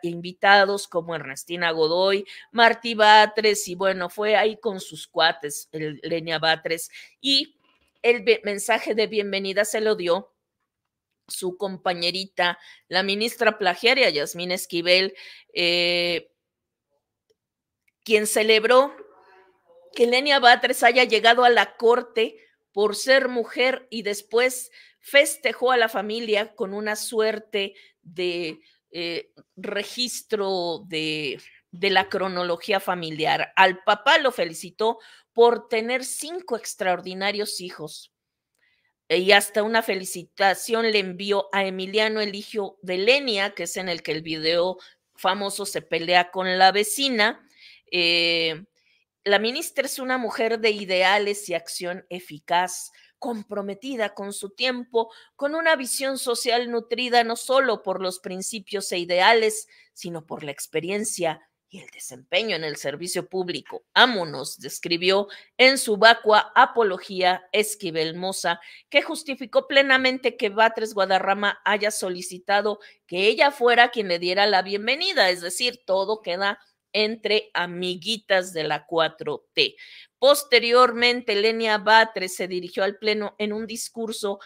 invitados como Ernestina Godoy, Martí Batres y bueno, fue ahí con sus cuates, el, Lenia Batres y el mensaje de bienvenida se lo dio su compañerita, la ministra plagiaria Yasmín Esquivel, eh, quien celebró que Lenia Batres haya llegado a la corte por ser mujer y después festejó a la familia con una suerte de eh, registro de, de la cronología familiar. Al papá lo felicitó por tener cinco extraordinarios hijos. Eh, y hasta una felicitación le envió a Emiliano Eligio de Lenia, que es en el que el video famoso se pelea con la vecina. Eh, la ministra es una mujer de ideales y acción eficaz, comprometida con su tiempo, con una visión social nutrida no solo por los principios e ideales, sino por la experiencia y el desempeño en el servicio público. Amonos describió en su vacua apología esquivelmosa, que justificó plenamente que Batres Guadarrama haya solicitado que ella fuera quien le diera la bienvenida, es decir, todo queda entre amiguitas de la 4T. Posteriormente, Lenia Batres se dirigió al Pleno en un discurso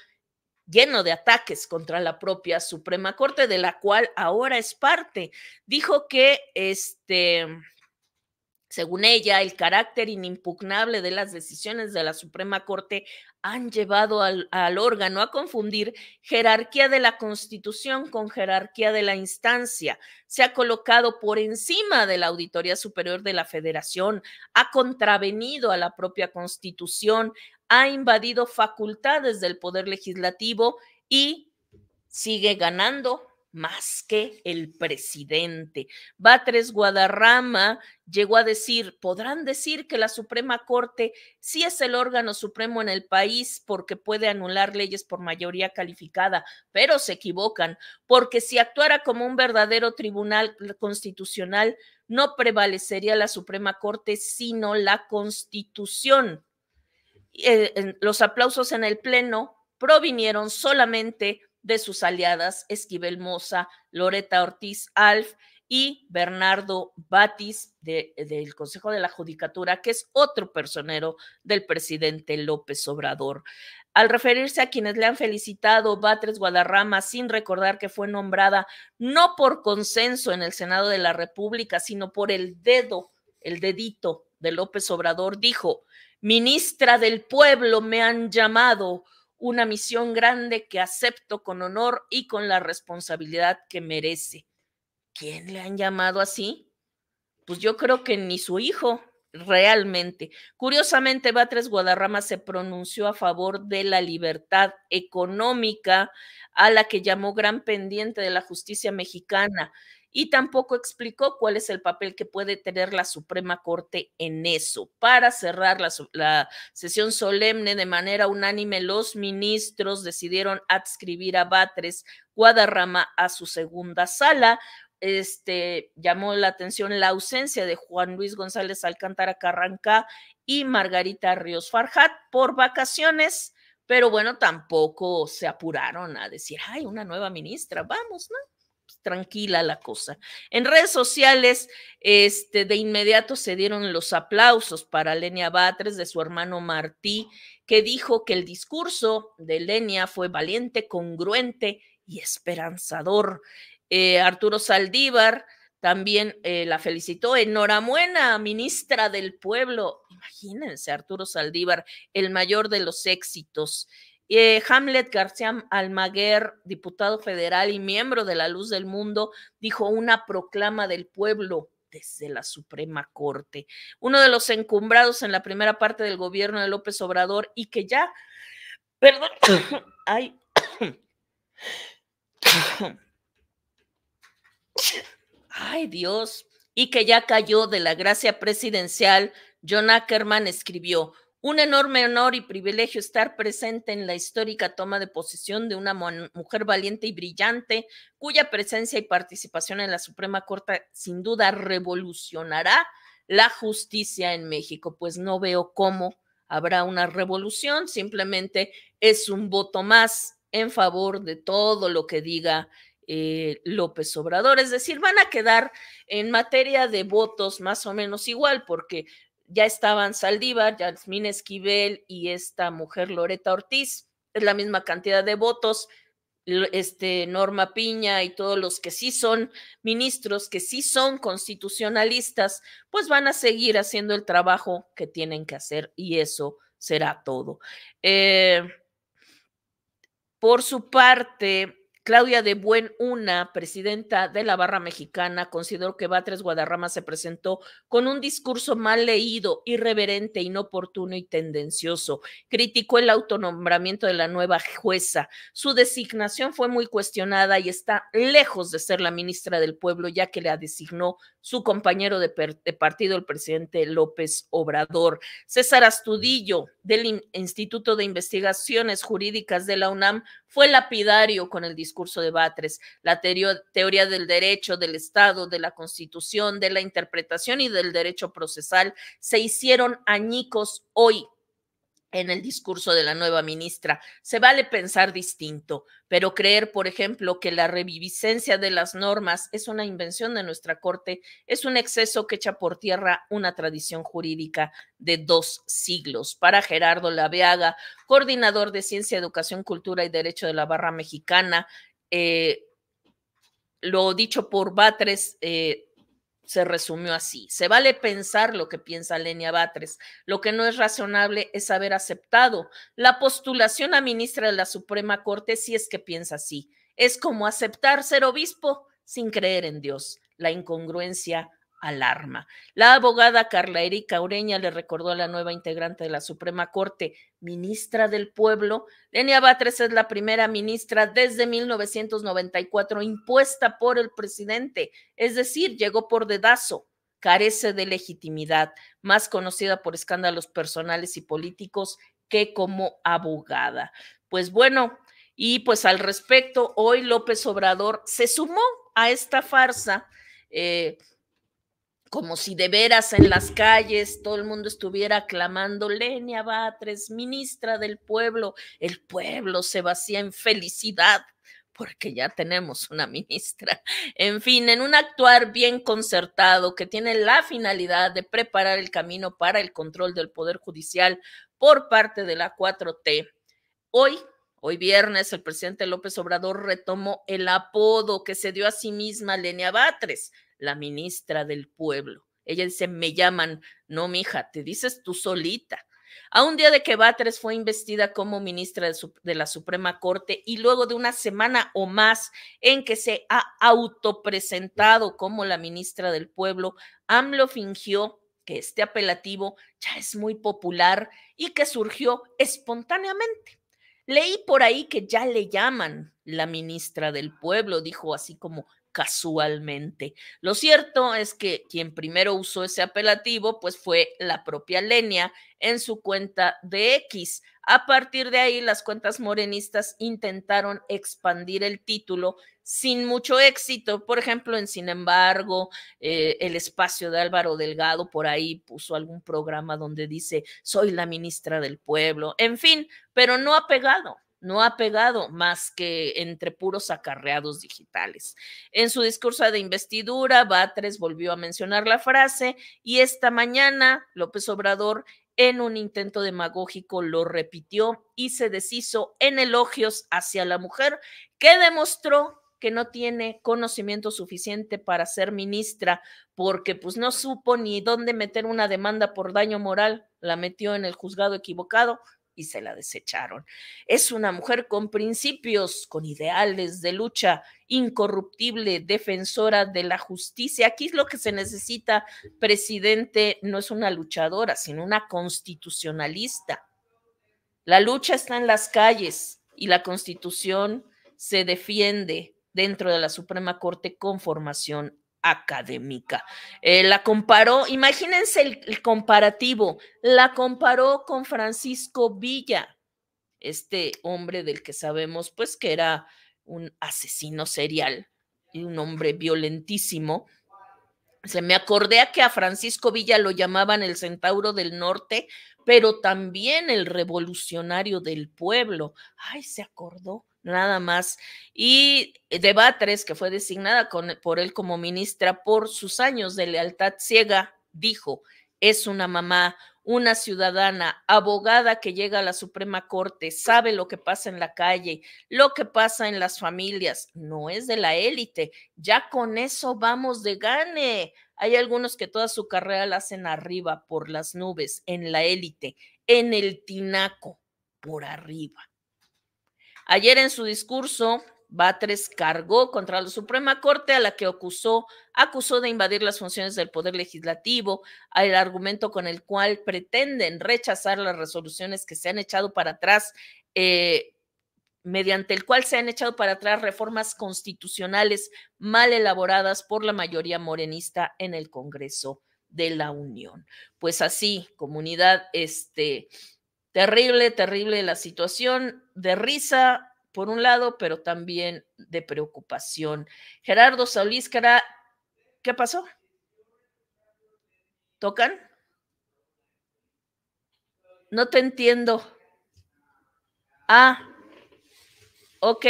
lleno de ataques contra la propia Suprema Corte, de la cual ahora es parte. Dijo que este según ella, el carácter inimpugnable de las decisiones de la Suprema Corte han llevado al, órgano a confundir jerarquía de la Constitución con jerarquía de la instancia. Se ha colocado por encima de la Auditoría Superior de la Federación, ha contravenido a la propia Constitución, ha invadido facultades del Poder Legislativo y sigue ganando más que el presidente. Batres Guadarrama llegó a decir, podrán decir que la Suprema Corte sí es el órgano supremo en el país porque puede anular leyes por mayoría calificada, pero se equivocan, porque si actuara como un verdadero tribunal constitucional, no prevalecería la Suprema Corte, sino la Constitución. Eh, los aplausos en el Pleno provinieron solamente de sus aliadas Esquivel Moza, Loreta Ortiz Alf y Bernardo Batis del Consejo de la Judicatura, que es otro personero del presidente López Obrador. Al referirse a quienes le han felicitado, Batres Guadarrama, sin recordar que fue nombrada no por consenso en el Senado de la República, sino por el dedo, el dedito de López Obrador, dijo, ministra del pueblo me han llamado, una misión grande que acepto con honor y con la responsabilidad que merece. ¿Quién le han llamado así? Pues yo creo que ni su hijo, realmente. Curiosamente, Batres Guadarrama se pronunció a favor de la libertad económica a la que llamó gran pendiente de la justicia mexicana y tampoco explicó cuál es el papel que puede tener la Suprema Corte en eso. Para cerrar la, sesión solemne de manera unánime, los ministros decidieron adscribir a Batres Guadarrama a su segunda sala. Este, llamó la atención la ausencia de Juan Luis González Alcántara Carranca y Margarita Ríos Farjat por vacaciones, pero bueno, tampoco se apuraron a decir, ay, una nueva ministra, vamos, ¿no? tranquila la cosa. En redes sociales, este, de inmediato se dieron los aplausos para Lenia Batres de su hermano Martí, que dijo que el discurso de Lenia fue valiente, congruente y esperanzador. Eh, Arturo Saldívar también eh, la felicitó. Enhorabuena, ministra del pueblo. Imagínense, Arturo Saldívar, el mayor de los éxitos. Eh, Hamlet García Almaguer, diputado federal y miembro de la Luz del Mundo, dijo una proclama del pueblo desde la Suprema Corte. Uno de los encumbrados en la primera parte del gobierno de López Obrador y que ya, perdón, ay, ay Dios, y que ya cayó de la gracia presidencial, John Ackerman escribió, un enorme honor y privilegio estar presente en la histórica toma de posesión de una mujer valiente y brillante, cuya presencia y participación en la Suprema Corte sin duda revolucionará la justicia en México, pues no veo cómo habrá una revolución, simplemente es un voto más en favor de todo lo que diga eh, López Obrador. Es decir, van a quedar en materia de votos más o menos igual, porque ya estaban Saldívar, Yasmín Esquivel y esta mujer Loreta Ortiz. Es la misma cantidad de votos. Este, Norma Piña y todos los que sí son ministros, que sí son constitucionalistas, pues van a seguir haciendo el trabajo que tienen que hacer y eso será todo. Eh, por su parte, Claudia de Buen Una, presidenta de la Barra Mexicana, consideró que Batres Guadarrama se presentó con un discurso mal leído, irreverente, inoportuno y tendencioso. Criticó el autonombramiento de la nueva jueza. Su designación fue muy cuestionada y está lejos de ser la ministra del pueblo, ya que la designó su compañero de, de partido, el presidente López Obrador. César Astudillo, del Instituto de Investigaciones Jurídicas de la UNAM fue lapidario con el discurso de Batres. La teoría del derecho, del Estado, de la Constitución, de la interpretación y del derecho procesal se hicieron añicos hoy en el discurso de la nueva ministra. Se vale pensar distinto, pero creer, por ejemplo, que la reviviscencia de las normas es una invención de nuestra Corte es un exceso que echa por tierra una tradición jurídica de dos siglos. Para Gerardo Laveaga, coordinador de Ciencia, Educación, Cultura y Derecho de la Barra Mexicana, eh, lo dicho por Batres, eh, se resumió así. Se vale pensar lo que piensa Lenia Batres. Lo que no es razonable es haber aceptado la postulación a ministra de la Suprema Corte si es que piensa así. Es como aceptar ser obispo sin creer en Dios. La incongruencia alarma. La abogada Carla Erika Ureña le recordó a la nueva integrante de la Suprema Corte, ministra del pueblo. Lenia Batres es la primera ministra desde 1994 impuesta por el presidente, es decir, llegó por dedazo carece de legitimidad, más conocida por escándalos personales y políticos que como abogada. Pues bueno, y pues al respecto, hoy López Obrador se sumó a esta farsa. Eh, como si de veras en las calles todo el mundo estuviera clamando, Lenia Batres, ministra del pueblo, el pueblo se vacía en felicidad porque ya tenemos una ministra. En fin, en un actuar bien concertado que tiene la finalidad de preparar el camino para el control del Poder Judicial por parte de la 4T. Hoy Hoy viernes, el presidente López Obrador retomó el apodo que se dio a sí misma Lenia Batres, la ministra del pueblo. Ella dice, me llaman, no, mija, te dices tú solita. A un día de que Batres fue investida como ministra de, la Suprema Corte y luego de una semana o más en que se ha autopresentado como la ministra del pueblo, AMLO fingió que este apelativo ya es muy popular y que surgió espontáneamente. Leí por ahí que ya le llaman la ministra del pueblo, dijo así como casualmente. Lo cierto es que quien primero usó ese apelativo pues fue la propia Lenia en su cuenta de X. A partir de ahí las cuentas morenistas intentaron expandir el título sin mucho éxito. Por ejemplo, en Sin embargo, eh, el espacio de Álvaro Delgado por ahí puso algún programa donde dice soy la ministra del pueblo, en fin, pero no ha pegado no ha pegado más que entre puros acarreados digitales. En su discurso de investidura, Batres volvió a mencionar la frase y esta mañana López Obrador en un intento demagógico lo repitió y se deshizo en elogios hacia la mujer que demostró que no tiene conocimiento suficiente para ser ministra porque pues no supo ni dónde meter una demanda por daño moral, la metió en el juzgado equivocado, y se la desecharon. Es una mujer con principios, con ideales de lucha, incorruptible, defensora de la justicia. Aquí es lo que se necesita, presidente, no es una luchadora, sino una constitucionalista. La lucha está en las calles y la constitución se defiende dentro de la Suprema Corte con formación académica. Eh, la comparó, imagínense el, el, comparativo, la comparó con Francisco Villa, este hombre del que sabemos pues que era un asesino serial y un hombre violentísimo. Se me acordé a que a Francisco Villa lo llamaban el centauro del norte, pero también el revolucionario del pueblo. Ay, se acordó nada más. Y de Batres, que fue designada por él como ministra por sus años de lealtad ciega, dijo, es una mamá, una ciudadana, abogada que llega a la Suprema Corte, sabe lo que pasa en la calle, lo que pasa en las familias, no es de la élite, ya con eso vamos de gane. Hay algunos que toda su carrera la hacen arriba, por las nubes, en la élite, en el tinaco, por arriba. Ayer en su discurso, Batres cargó contra la Suprema Corte a la que acusó, acusó de invadir las funciones del Poder Legislativo, al argumento con el cual pretenden rechazar las resoluciones que se han echado para atrás, eh, mediante el cual se han echado para atrás reformas constitucionales mal elaboradas por la mayoría morenista en el Congreso de la Unión. Pues así, comunidad, este, terrible, terrible la situación de risa, por un lado, pero también de preocupación. Gerardo Saulíscará ¿qué pasó? ¿Tocan? No te entiendo. Ah, ok.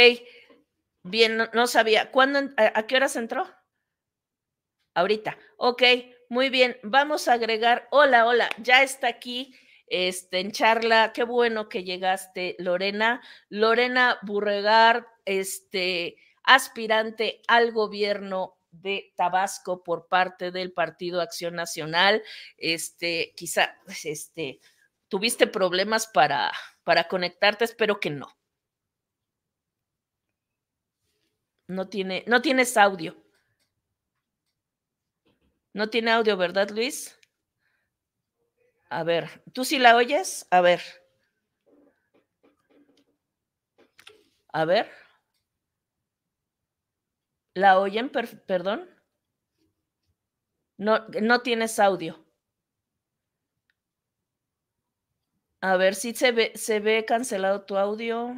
Bien, no, sabía. ¿Cuándo, a, qué qué se entró? Ahorita. Ok, muy bien. Vamos a agregar. Hola, hola. Ya está aquí este, en charla. Qué bueno que llegaste, Lorena. Lorena Burregar, este, aspirante al gobierno de Tabasco por parte del Partido Acción Nacional. Este, quizá, pues, este, tuviste problemas para, para conectarte, espero que no. No, tiene, no tienes audio. No tiene audio, ¿verdad, Luis? A ver, ¿tú sí la oyes? A ver. A ver. ¿La oyen? perdón. No, no tienes audio. A ver si se ve, se ve cancelado tu audio.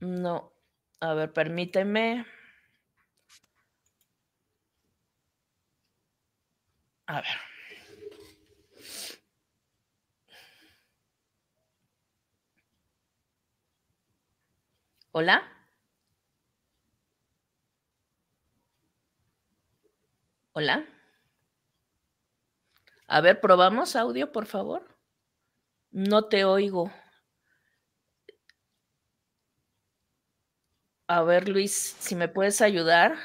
No. A ver, permíteme. A ver. Hola. Hola. A ver, probamos audio, por favor. No te oigo. A ver, Luis, si me puedes ayudar.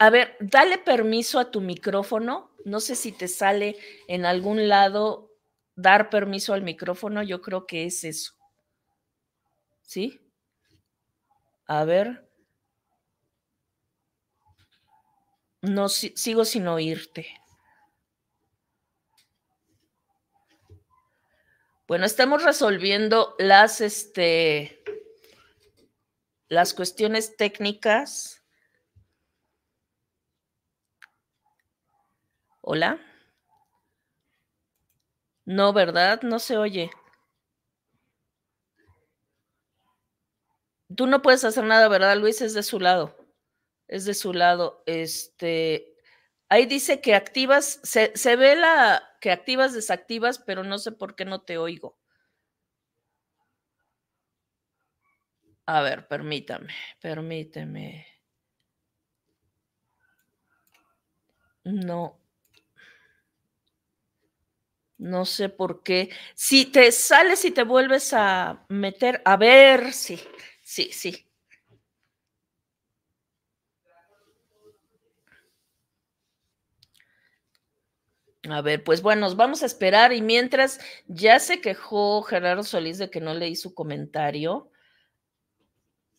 A ver, dale permiso a tu micrófono. No sé si te sale en algún lado dar permiso al micrófono. Yo creo que es eso. ¿Sí? A ver. No, sigo sin oírte. Bueno, estamos resolviendo las, este, las cuestiones técnicas Hola. No, ¿verdad? No se oye. Tú no puedes hacer nada, ¿verdad, Luis? Es de su lado. Es de su lado. Este, ahí dice que activas, se, ve la que activas, desactivas, pero no sé por qué no te oigo. A ver, permítame, permíteme. No, no sé por qué. Si te sales y te vuelves a meter, a ver, sí, sí, sí. A ver, pues bueno, nos vamos a esperar y mientras ya se quejó Gerardo Solís de que no leí su comentario,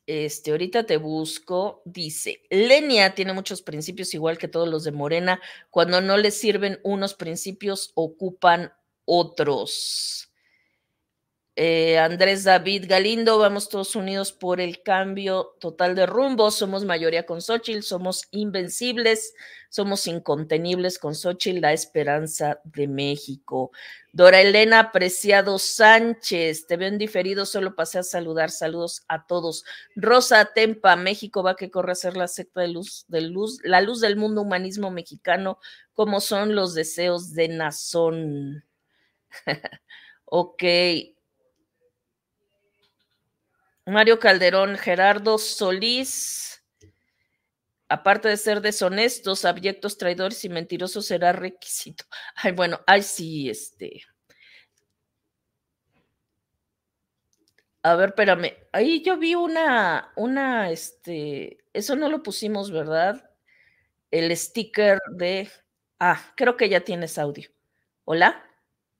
este, ahorita te busco, dice, Lenia tiene muchos principios igual que todos los de Morena. Cuando no le sirven unos principios, ocupan otros. Eh, Andrés David Galindo, vamos todos unidos por el cambio total de rumbo, somos mayoría con Xochitl, somos invencibles, somos incontenibles con Xochitl, la esperanza de México. Dora Elena Preciado Sánchez, te ven diferido, solo pasé a saludar, saludos a todos. Rosa Tempa, México va que corre a ser la secta de luz, de luz, la luz del mundo humanismo mexicano, como son los deseos de Nazón. ok. Mario Calderón, Gerardo Solís, aparte de ser deshonestos, abyectos, traidores y mentirosos, será requisito. Ay, bueno, ay, sí, este. A ver, espérame. Ahí yo vi una, una, este, eso no lo pusimos, ¿verdad? El sticker de, ah, creo que ya tienes audio. Hola.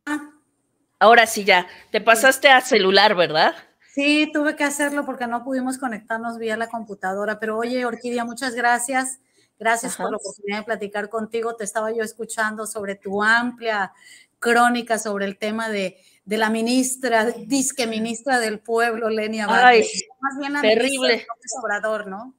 Ah. Ahora sí, ya. Te pasaste a celular, ¿verdad? Sí, tuve que hacerlo porque no pudimos conectarnos vía la computadora. Pero oye, Orquídea, muchas gracias. Gracias por la oportunidad de platicar contigo. Te estaba yo escuchando sobre tu amplia crónica sobre el tema de, la ministra, disque ministra del pueblo, Lenia Ay, Más bien la terrible. ¿no?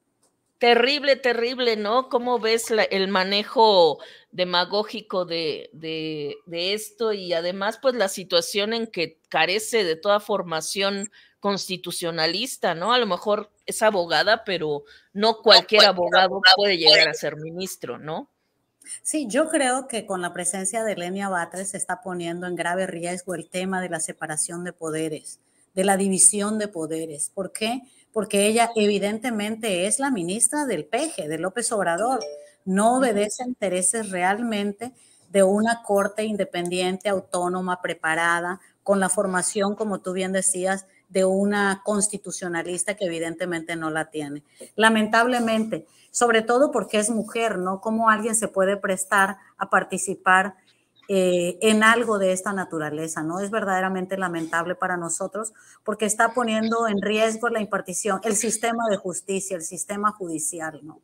Terrible, terrible, ¿no? ¿Cómo ves el manejo demagógico de, de, esto y además pues la situación en que carece de toda formación constitucionalista, ¿no? A lo mejor es abogada, pero no cualquier abogado puede llegar a ser ministro, ¿no? Sí, yo creo que con la presencia de Lenia Batres se está poniendo en grave riesgo el tema de la separación de poderes, de la división de poderes. ¿Por qué? Porque ella evidentemente es la ministra del PG, de López Obrador. No obedece a intereses realmente de una corte independiente, autónoma, preparada, con la formación, como tú bien decías, de una constitucionalista que evidentemente no la tiene. Lamentablemente, sobre todo porque es mujer, ¿no? ¿Cómo alguien se puede prestar a participar eh, en algo de esta naturaleza, ¿no? Es verdaderamente lamentable para nosotros porque está poniendo en riesgo la impartición, el sistema de justicia, el sistema judicial, ¿no?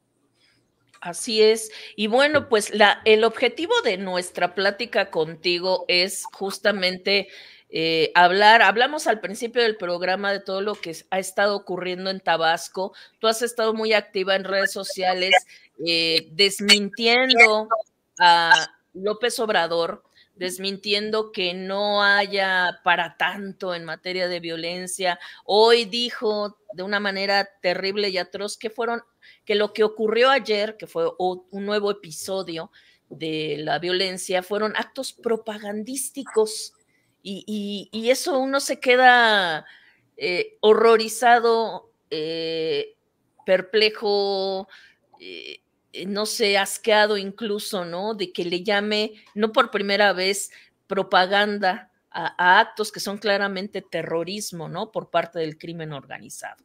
Así es. Y bueno, pues la, el objetivo de nuestra plática contigo es justamente eh, hablar, hablamos al principio del programa de todo lo que ha estado ocurriendo en Tabasco. Tú has estado muy activa en redes sociales eh, desmintiendo a López Obrador, desmintiendo que no haya para tanto en materia de violencia. Hoy dijo de una manera terrible y atroz que fueron que lo que ocurrió ayer, que fue un nuevo episodio de la violencia, fueron actos propagandísticos y, eso uno se queda eh, horrorizado, eh, perplejo, eh, no sé, asqueado incluso, ¿no? De que le llame, no por primera vez, propaganda a actos que son claramente terrorismo, ¿no? Por parte del crimen organizado.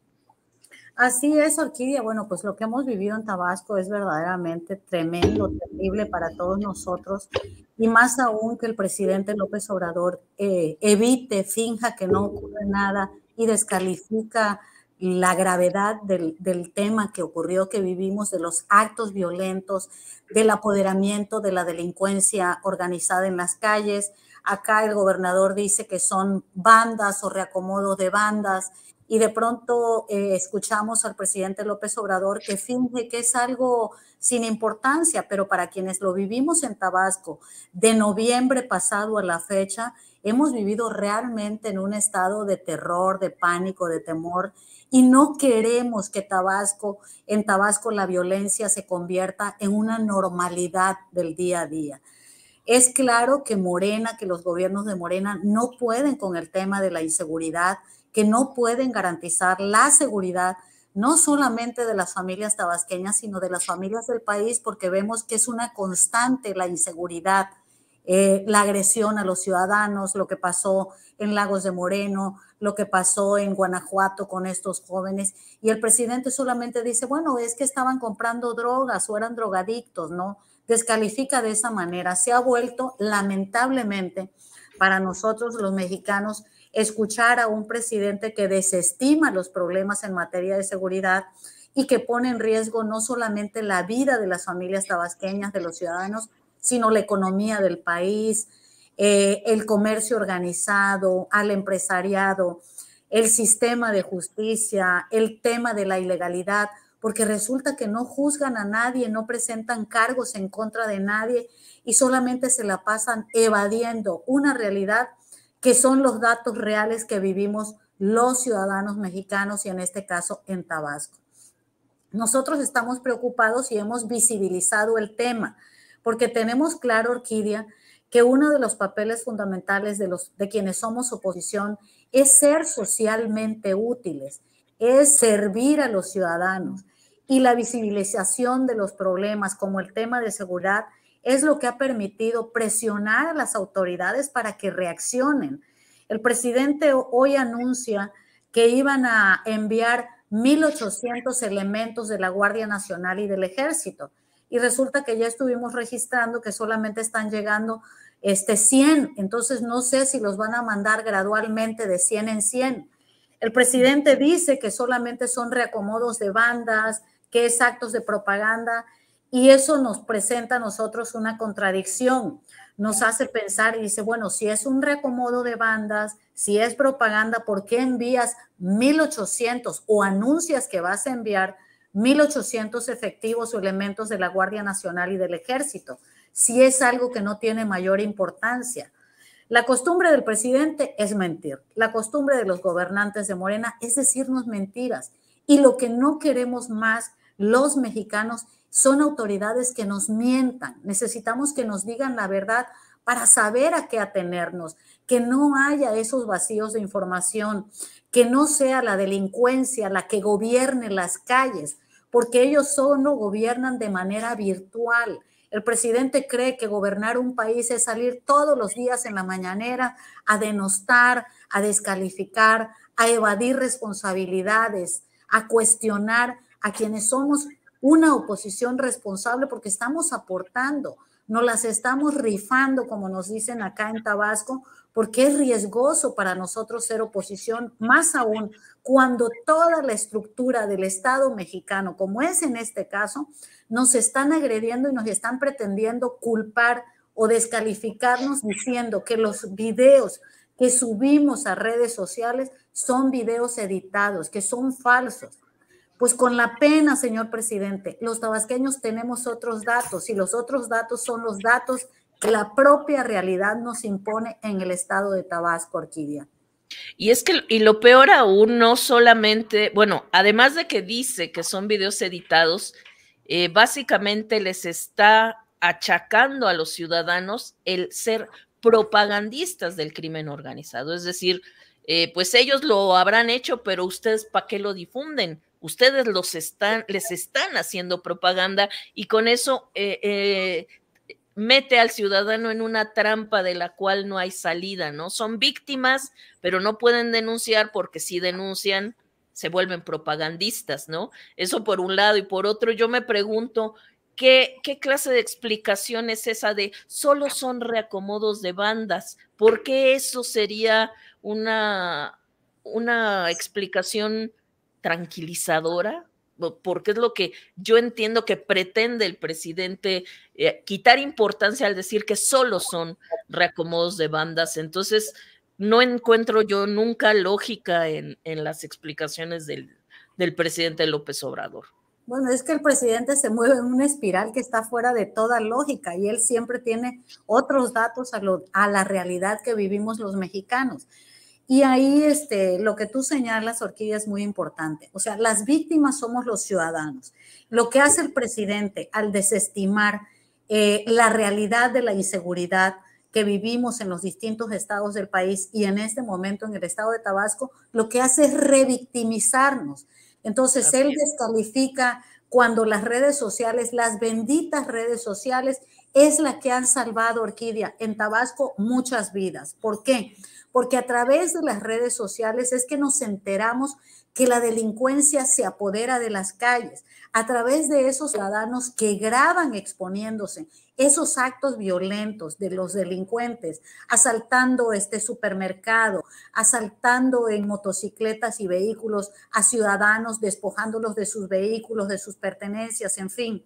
Así es, Orquídea. Bueno, pues lo que hemos vivido en Tabasco es verdaderamente tremendo, terrible para todos nosotros. Y más aún que el presidente López Obrador eh, evite, finja que no ocurre nada y descalifica la gravedad del, del, tema que ocurrió, que vivimos, de los actos violentos, del apoderamiento de la delincuencia organizada en las calles. Acá el gobernador dice que son bandas o reacomodos de bandas y de pronto eh, escuchamos al presidente López Obrador que finge que es algo sin importancia, pero para quienes lo vivimos en Tabasco, de noviembre pasado a la fecha, hemos vivido realmente en un estado de terror, de pánico, de temor, y no queremos que Tabasco, en Tabasco la violencia se convierta en una normalidad del día a día. Es claro que Morena, que los gobiernos de Morena no pueden con el tema de la inseguridad, que no pueden garantizar la seguridad no solamente de las familias tabasqueñas, sino de las familias del país, porque vemos que es una constante la inseguridad, eh, la agresión a los ciudadanos, lo que pasó en Lagos de Moreno, lo que pasó en Guanajuato con estos jóvenes. Y el presidente solamente dice, bueno, es que estaban comprando drogas o eran drogadictos, ¿no? Descalifica de esa manera. Se ha vuelto, lamentablemente, para nosotros los mexicanos, escuchar a un presidente que desestima los problemas en materia de seguridad y que pone en riesgo no solamente la vida de las familias tabasqueñas, de los ciudadanos, sino la economía del país, eh, el comercio organizado, al empresariado, el sistema de justicia, el tema de la ilegalidad, porque resulta que no juzgan a nadie, no presentan cargos en contra de nadie y solamente se la pasan evadiendo una realidad que son los datos reales que vivimos los ciudadanos mexicanos y en este caso en Tabasco. Nosotros estamos preocupados y hemos visibilizado el tema, porque tenemos claro, Orquídea, que uno de los papeles fundamentales de, los, de quienes somos oposición es ser socialmente útiles, es servir a los ciudadanos. Y la visibilización de los problemas como el tema de seguridad es lo que ha permitido presionar a las autoridades para que reaccionen. El presidente hoy anuncia que iban a enviar 1.800 elementos de la Guardia Nacional y del Ejército. Y resulta que ya estuvimos registrando que solamente están llegando este, 100. Entonces no sé si los van a mandar gradualmente de 100 en 100. El presidente dice que solamente son reacomodos de bandas, que es actos de propaganda y eso nos presenta a nosotros una contradicción. Nos hace pensar y dice, bueno, si es un reacomodo de bandas, si es propaganda, ¿por qué envías 1.800 o anuncias que vas a enviar 1.800 efectivos o elementos de la Guardia Nacional y del Ejército? Si es algo que no tiene mayor importancia. La costumbre del presidente es mentir. La costumbre de los gobernantes de Morena es decirnos mentiras. Y lo que no queremos más los mexicanos son autoridades que nos mientan. Necesitamos que nos digan la verdad para saber a qué atenernos, que no haya esos vacíos de información, que no sea la delincuencia la que gobierne las calles, porque ellos solo gobiernan de manera virtual. El presidente cree que gobernar un país es salir todos los días en la mañanera a denostar, a descalificar, a evadir responsabilidades, a cuestionar a quienes somos una oposición responsable porque estamos aportando, nos las estamos rifando, como nos dicen acá en Tabasco, porque es riesgoso para nosotros ser oposición, más aún cuando toda la estructura del Estado mexicano, como es en este caso, nos están agrediendo y nos están pretendiendo culpar o descalificarnos diciendo que los videos que subimos a redes sociales son videos editados, que son falsos pues con la pena, señor presidente, los tabasqueños tenemos otros datos y los otros datos son los datos que la propia realidad nos impone en el estado de Tabasco, Orquídea. Y es que, y lo peor aún, no solamente, bueno, además de que dice que son videos editados, eh, básicamente les está achacando a los ciudadanos el ser propagandistas del crimen organizado. Es decir, eh, pues ellos lo habrán hecho, pero ustedes para qué lo difunden. Ustedes los están, les están haciendo propaganda y con eso eh, eh, mete al ciudadano en una trampa de la cual no hay salida, ¿no? Son víctimas, pero no pueden denunciar porque si denuncian se vuelven propagandistas, ¿no? Eso por un lado y por otro yo me pregunto qué, qué clase de explicación es esa de solo son reacomodos de bandas, ¿por qué eso sería una, una explicación tranquilizadora, porque es lo que yo entiendo que pretende el presidente, eh, quitar importancia al decir que solo son reacomodos de bandas. Entonces, no encuentro yo nunca lógica en, las explicaciones del, presidente López Obrador. Bueno, es que el presidente se mueve en una espiral que está fuera de toda lógica y él siempre tiene otros datos a la realidad que vivimos los mexicanos. Y ahí este, lo que tú señalas, Orquídea, es muy importante. O sea, las víctimas somos los ciudadanos. Lo que hace el presidente al desestimar eh, la realidad de la inseguridad que vivimos en los distintos estados del país y en este momento en el estado de Tabasco, lo que hace es revictimizarnos. Entonces, él descalifica cuando las redes sociales, las benditas redes sociales, es la que han salvado, Orquídea, en Tabasco muchas vidas. ¿Por qué? Porque a través de las redes sociales es que nos enteramos que la delincuencia se apodera de las calles, a través de esos ciudadanos que graban exponiéndose esos actos violentos de los delincuentes, asaltando este supermercado, asaltando en motocicletas y vehículos a ciudadanos, despojándolos de sus vehículos, de sus pertenencias, en fin.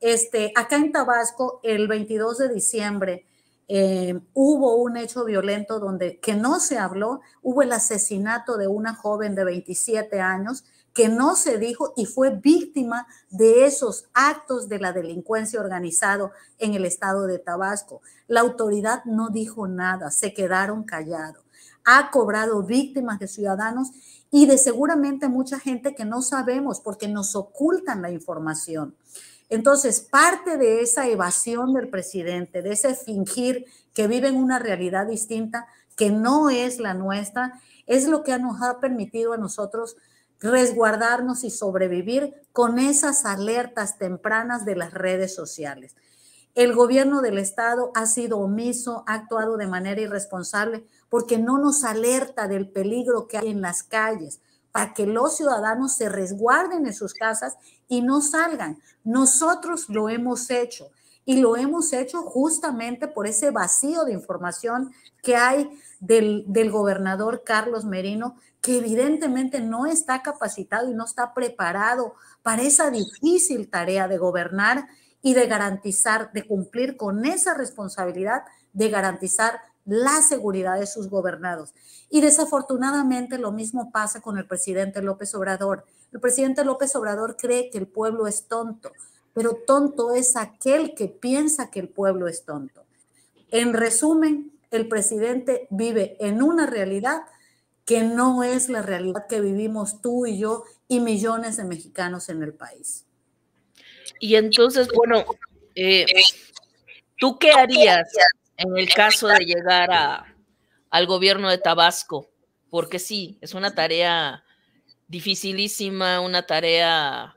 Este, acá en Tabasco, el 22 de diciembre, eh, hubo un hecho violento donde que no se habló, hubo el asesinato de una joven de 27 años que no se dijo y fue víctima de esos actos de la delincuencia organizado en el estado de Tabasco. La autoridad no dijo nada, se quedaron callados. Ha cobrado víctimas de ciudadanos y de seguramente mucha gente que no sabemos porque nos ocultan la información. Entonces, parte de esa evasión del presidente, de ese fingir que vive en una realidad distinta que no es la nuestra, es lo que nos ha permitido a nosotros resguardarnos y sobrevivir con esas alertas tempranas de las redes sociales. El gobierno del Estado ha sido omiso, ha actuado de manera irresponsable porque no nos alerta del peligro que hay en las calles, que los ciudadanos se resguarden en sus casas y no salgan. Nosotros lo hemos hecho y lo hemos hecho justamente por ese vacío de información que hay del, del, gobernador Carlos Merino, que evidentemente no está capacitado y no está preparado para esa difícil tarea de gobernar y de garantizar, de cumplir con esa responsabilidad de garantizar la seguridad de sus gobernados. Y desafortunadamente lo mismo pasa con el presidente López Obrador. El presidente López Obrador cree que el pueblo es tonto, pero tonto es aquel que piensa que el pueblo es tonto. En resumen, el presidente vive en una realidad que no es la realidad que vivimos tú y yo y millones de mexicanos en el país. Y entonces, bueno, eh, ¿tú qué harías en el caso de llegar a, al gobierno de Tabasco, porque sí, es una tarea dificilísima, una tarea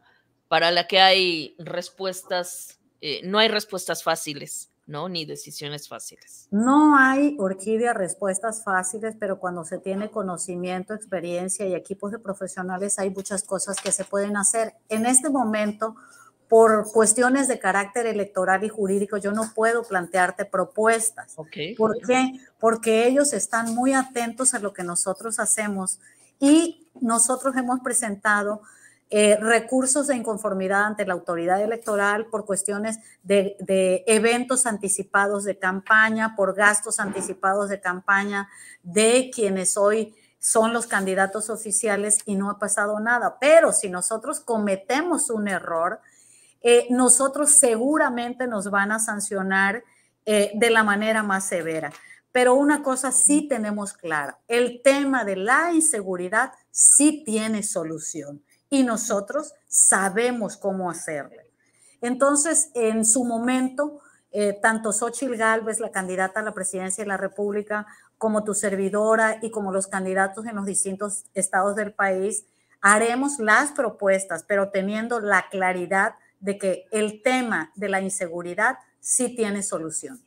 para la que hay respuestas, eh, no hay respuestas fáciles, ¿no? Ni decisiones fáciles. No hay, Orquídea, respuestas fáciles, pero cuando se tiene conocimiento, experiencia y equipos de profesionales, hay muchas cosas que se pueden hacer. En este momento, por cuestiones de carácter electoral y jurídico, yo no puedo plantearte propuestas. ¿Por qué? Porque ellos están muy atentos a lo que nosotros hacemos y nosotros hemos presentado eh, recursos de inconformidad ante la autoridad electoral por cuestiones de, de, eventos anticipados de campaña, por gastos anticipados de campaña de quienes hoy son los candidatos oficiales y no ha pasado nada. Pero si nosotros cometemos un error, eh, nosotros seguramente nos van a sancionar eh, de la manera más severa. Pero una cosa sí tenemos clara, el tema de la inseguridad sí tiene solución y nosotros sabemos cómo hacerlo. Entonces, en su momento, eh, tanto Xochitl Galvez, la candidata a la presidencia de la República, como tu servidora y como los candidatos en los distintos estados del país, haremos las propuestas, pero teniendo la claridad de que el tema de la inseguridad sí tiene solución.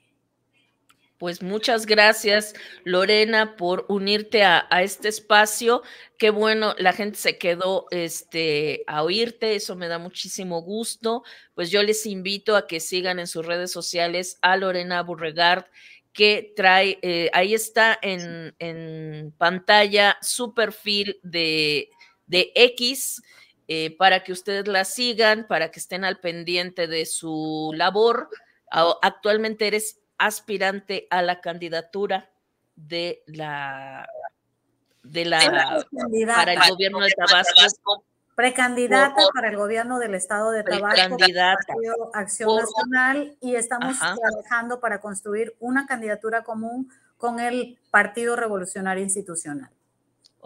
Pues muchas gracias, Lorena, por unirte a, este espacio. Qué bueno, la gente se quedó este, a oírte, eso me da muchísimo gusto. Pues yo les invito a que sigan en sus redes sociales a Lorena Burregard, que trae, eh, ahí está en, pantalla su perfil de, de X eh, para que ustedes la sigan, para que estén al pendiente de su labor. Actualmente eres aspirante a la candidatura de la para el gobierno de Tabasco. Precandidata para el gobierno del estado de Tabasco, Acción Nacional, y estamos trabajando para construir una candidatura común con el Partido Revolucionario Institucional.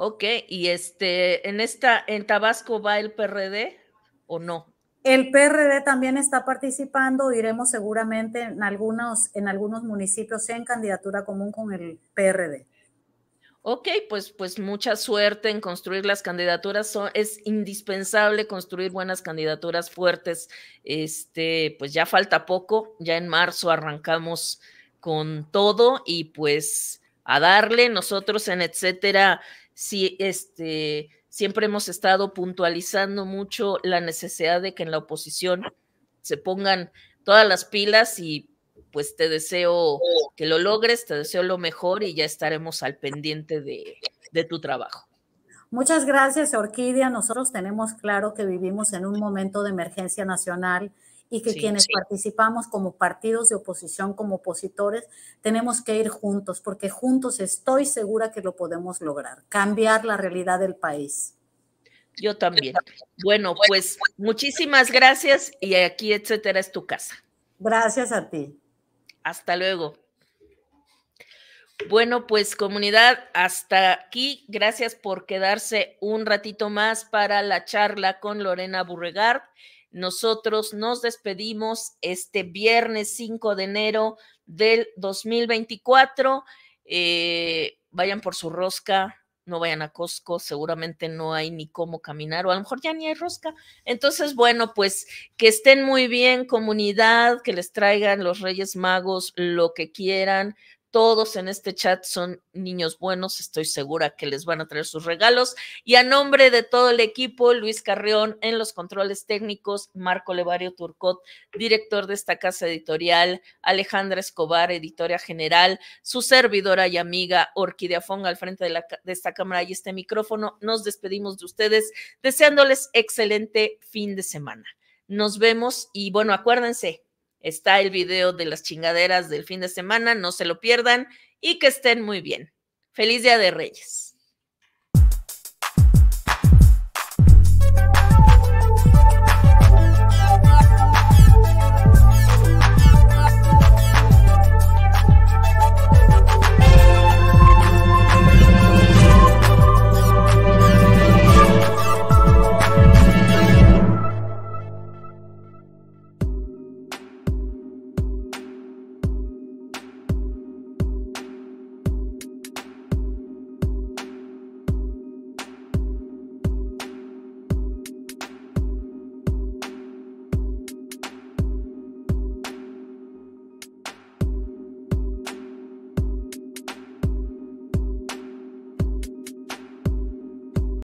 Ok, y este, en esta, en Tabasco va el PRD o no? El PRD también está participando, iremos seguramente en algunos, en algunos municipios en candidatura común con el PRD. Ok, pues, pues mucha suerte en construir las candidaturas. es indispensable construir buenas candidaturas fuertes. Este, pues ya falta poco, ya en marzo arrancamos con todo y pues a darle nosotros en etcétera Sí, este, siempre hemos estado puntualizando mucho la necesidad de que en la oposición se pongan todas las pilas y pues te deseo oh. que lo logres, te deseo lo mejor y ya estaremos al pendiente de, de tu trabajo. Muchas gracias, Orquídea. Nosotros tenemos claro que vivimos en un momento de emergencia nacional y que quienes participamos como partidos de oposición, como opositores, tenemos que ir juntos, porque juntos estoy segura que lo podemos lograr, cambiar la realidad del país. Yo también. Bueno, pues, pues muchísimas gracias y aquí, etcétera, es tu casa. Gracias a ti. Hasta luego. Bueno, pues comunidad, hasta aquí. Gracias por quedarse un ratito más para la charla con Lorena Burregard. Nosotros nos despedimos este viernes 5 de enero del 2024. Eh, vayan por su rosca, no vayan a Costco, seguramente no hay ni cómo caminar o a lo mejor ya ni hay rosca. Entonces, bueno, pues que estén muy bien comunidad, que les traigan los Reyes Magos lo que quieran, todos en este chat son niños buenos, estoy segura que les van a traer sus regalos. Y a nombre de todo el equipo, Luis Carrión en los controles técnicos, Marco Levario Turcot, director de esta casa editorial, Alejandra Escobar, editora general, su servidora y amiga Orquídea Fong al frente de, la, de esta cámara y este micrófono. Nos despedimos de ustedes deseándoles excelente fin de semana. Nos vemos y bueno, acuérdense, está el video de las chingaderas del fin de semana, no se lo pierdan y que estén muy bien. Feliz Día de Reyes.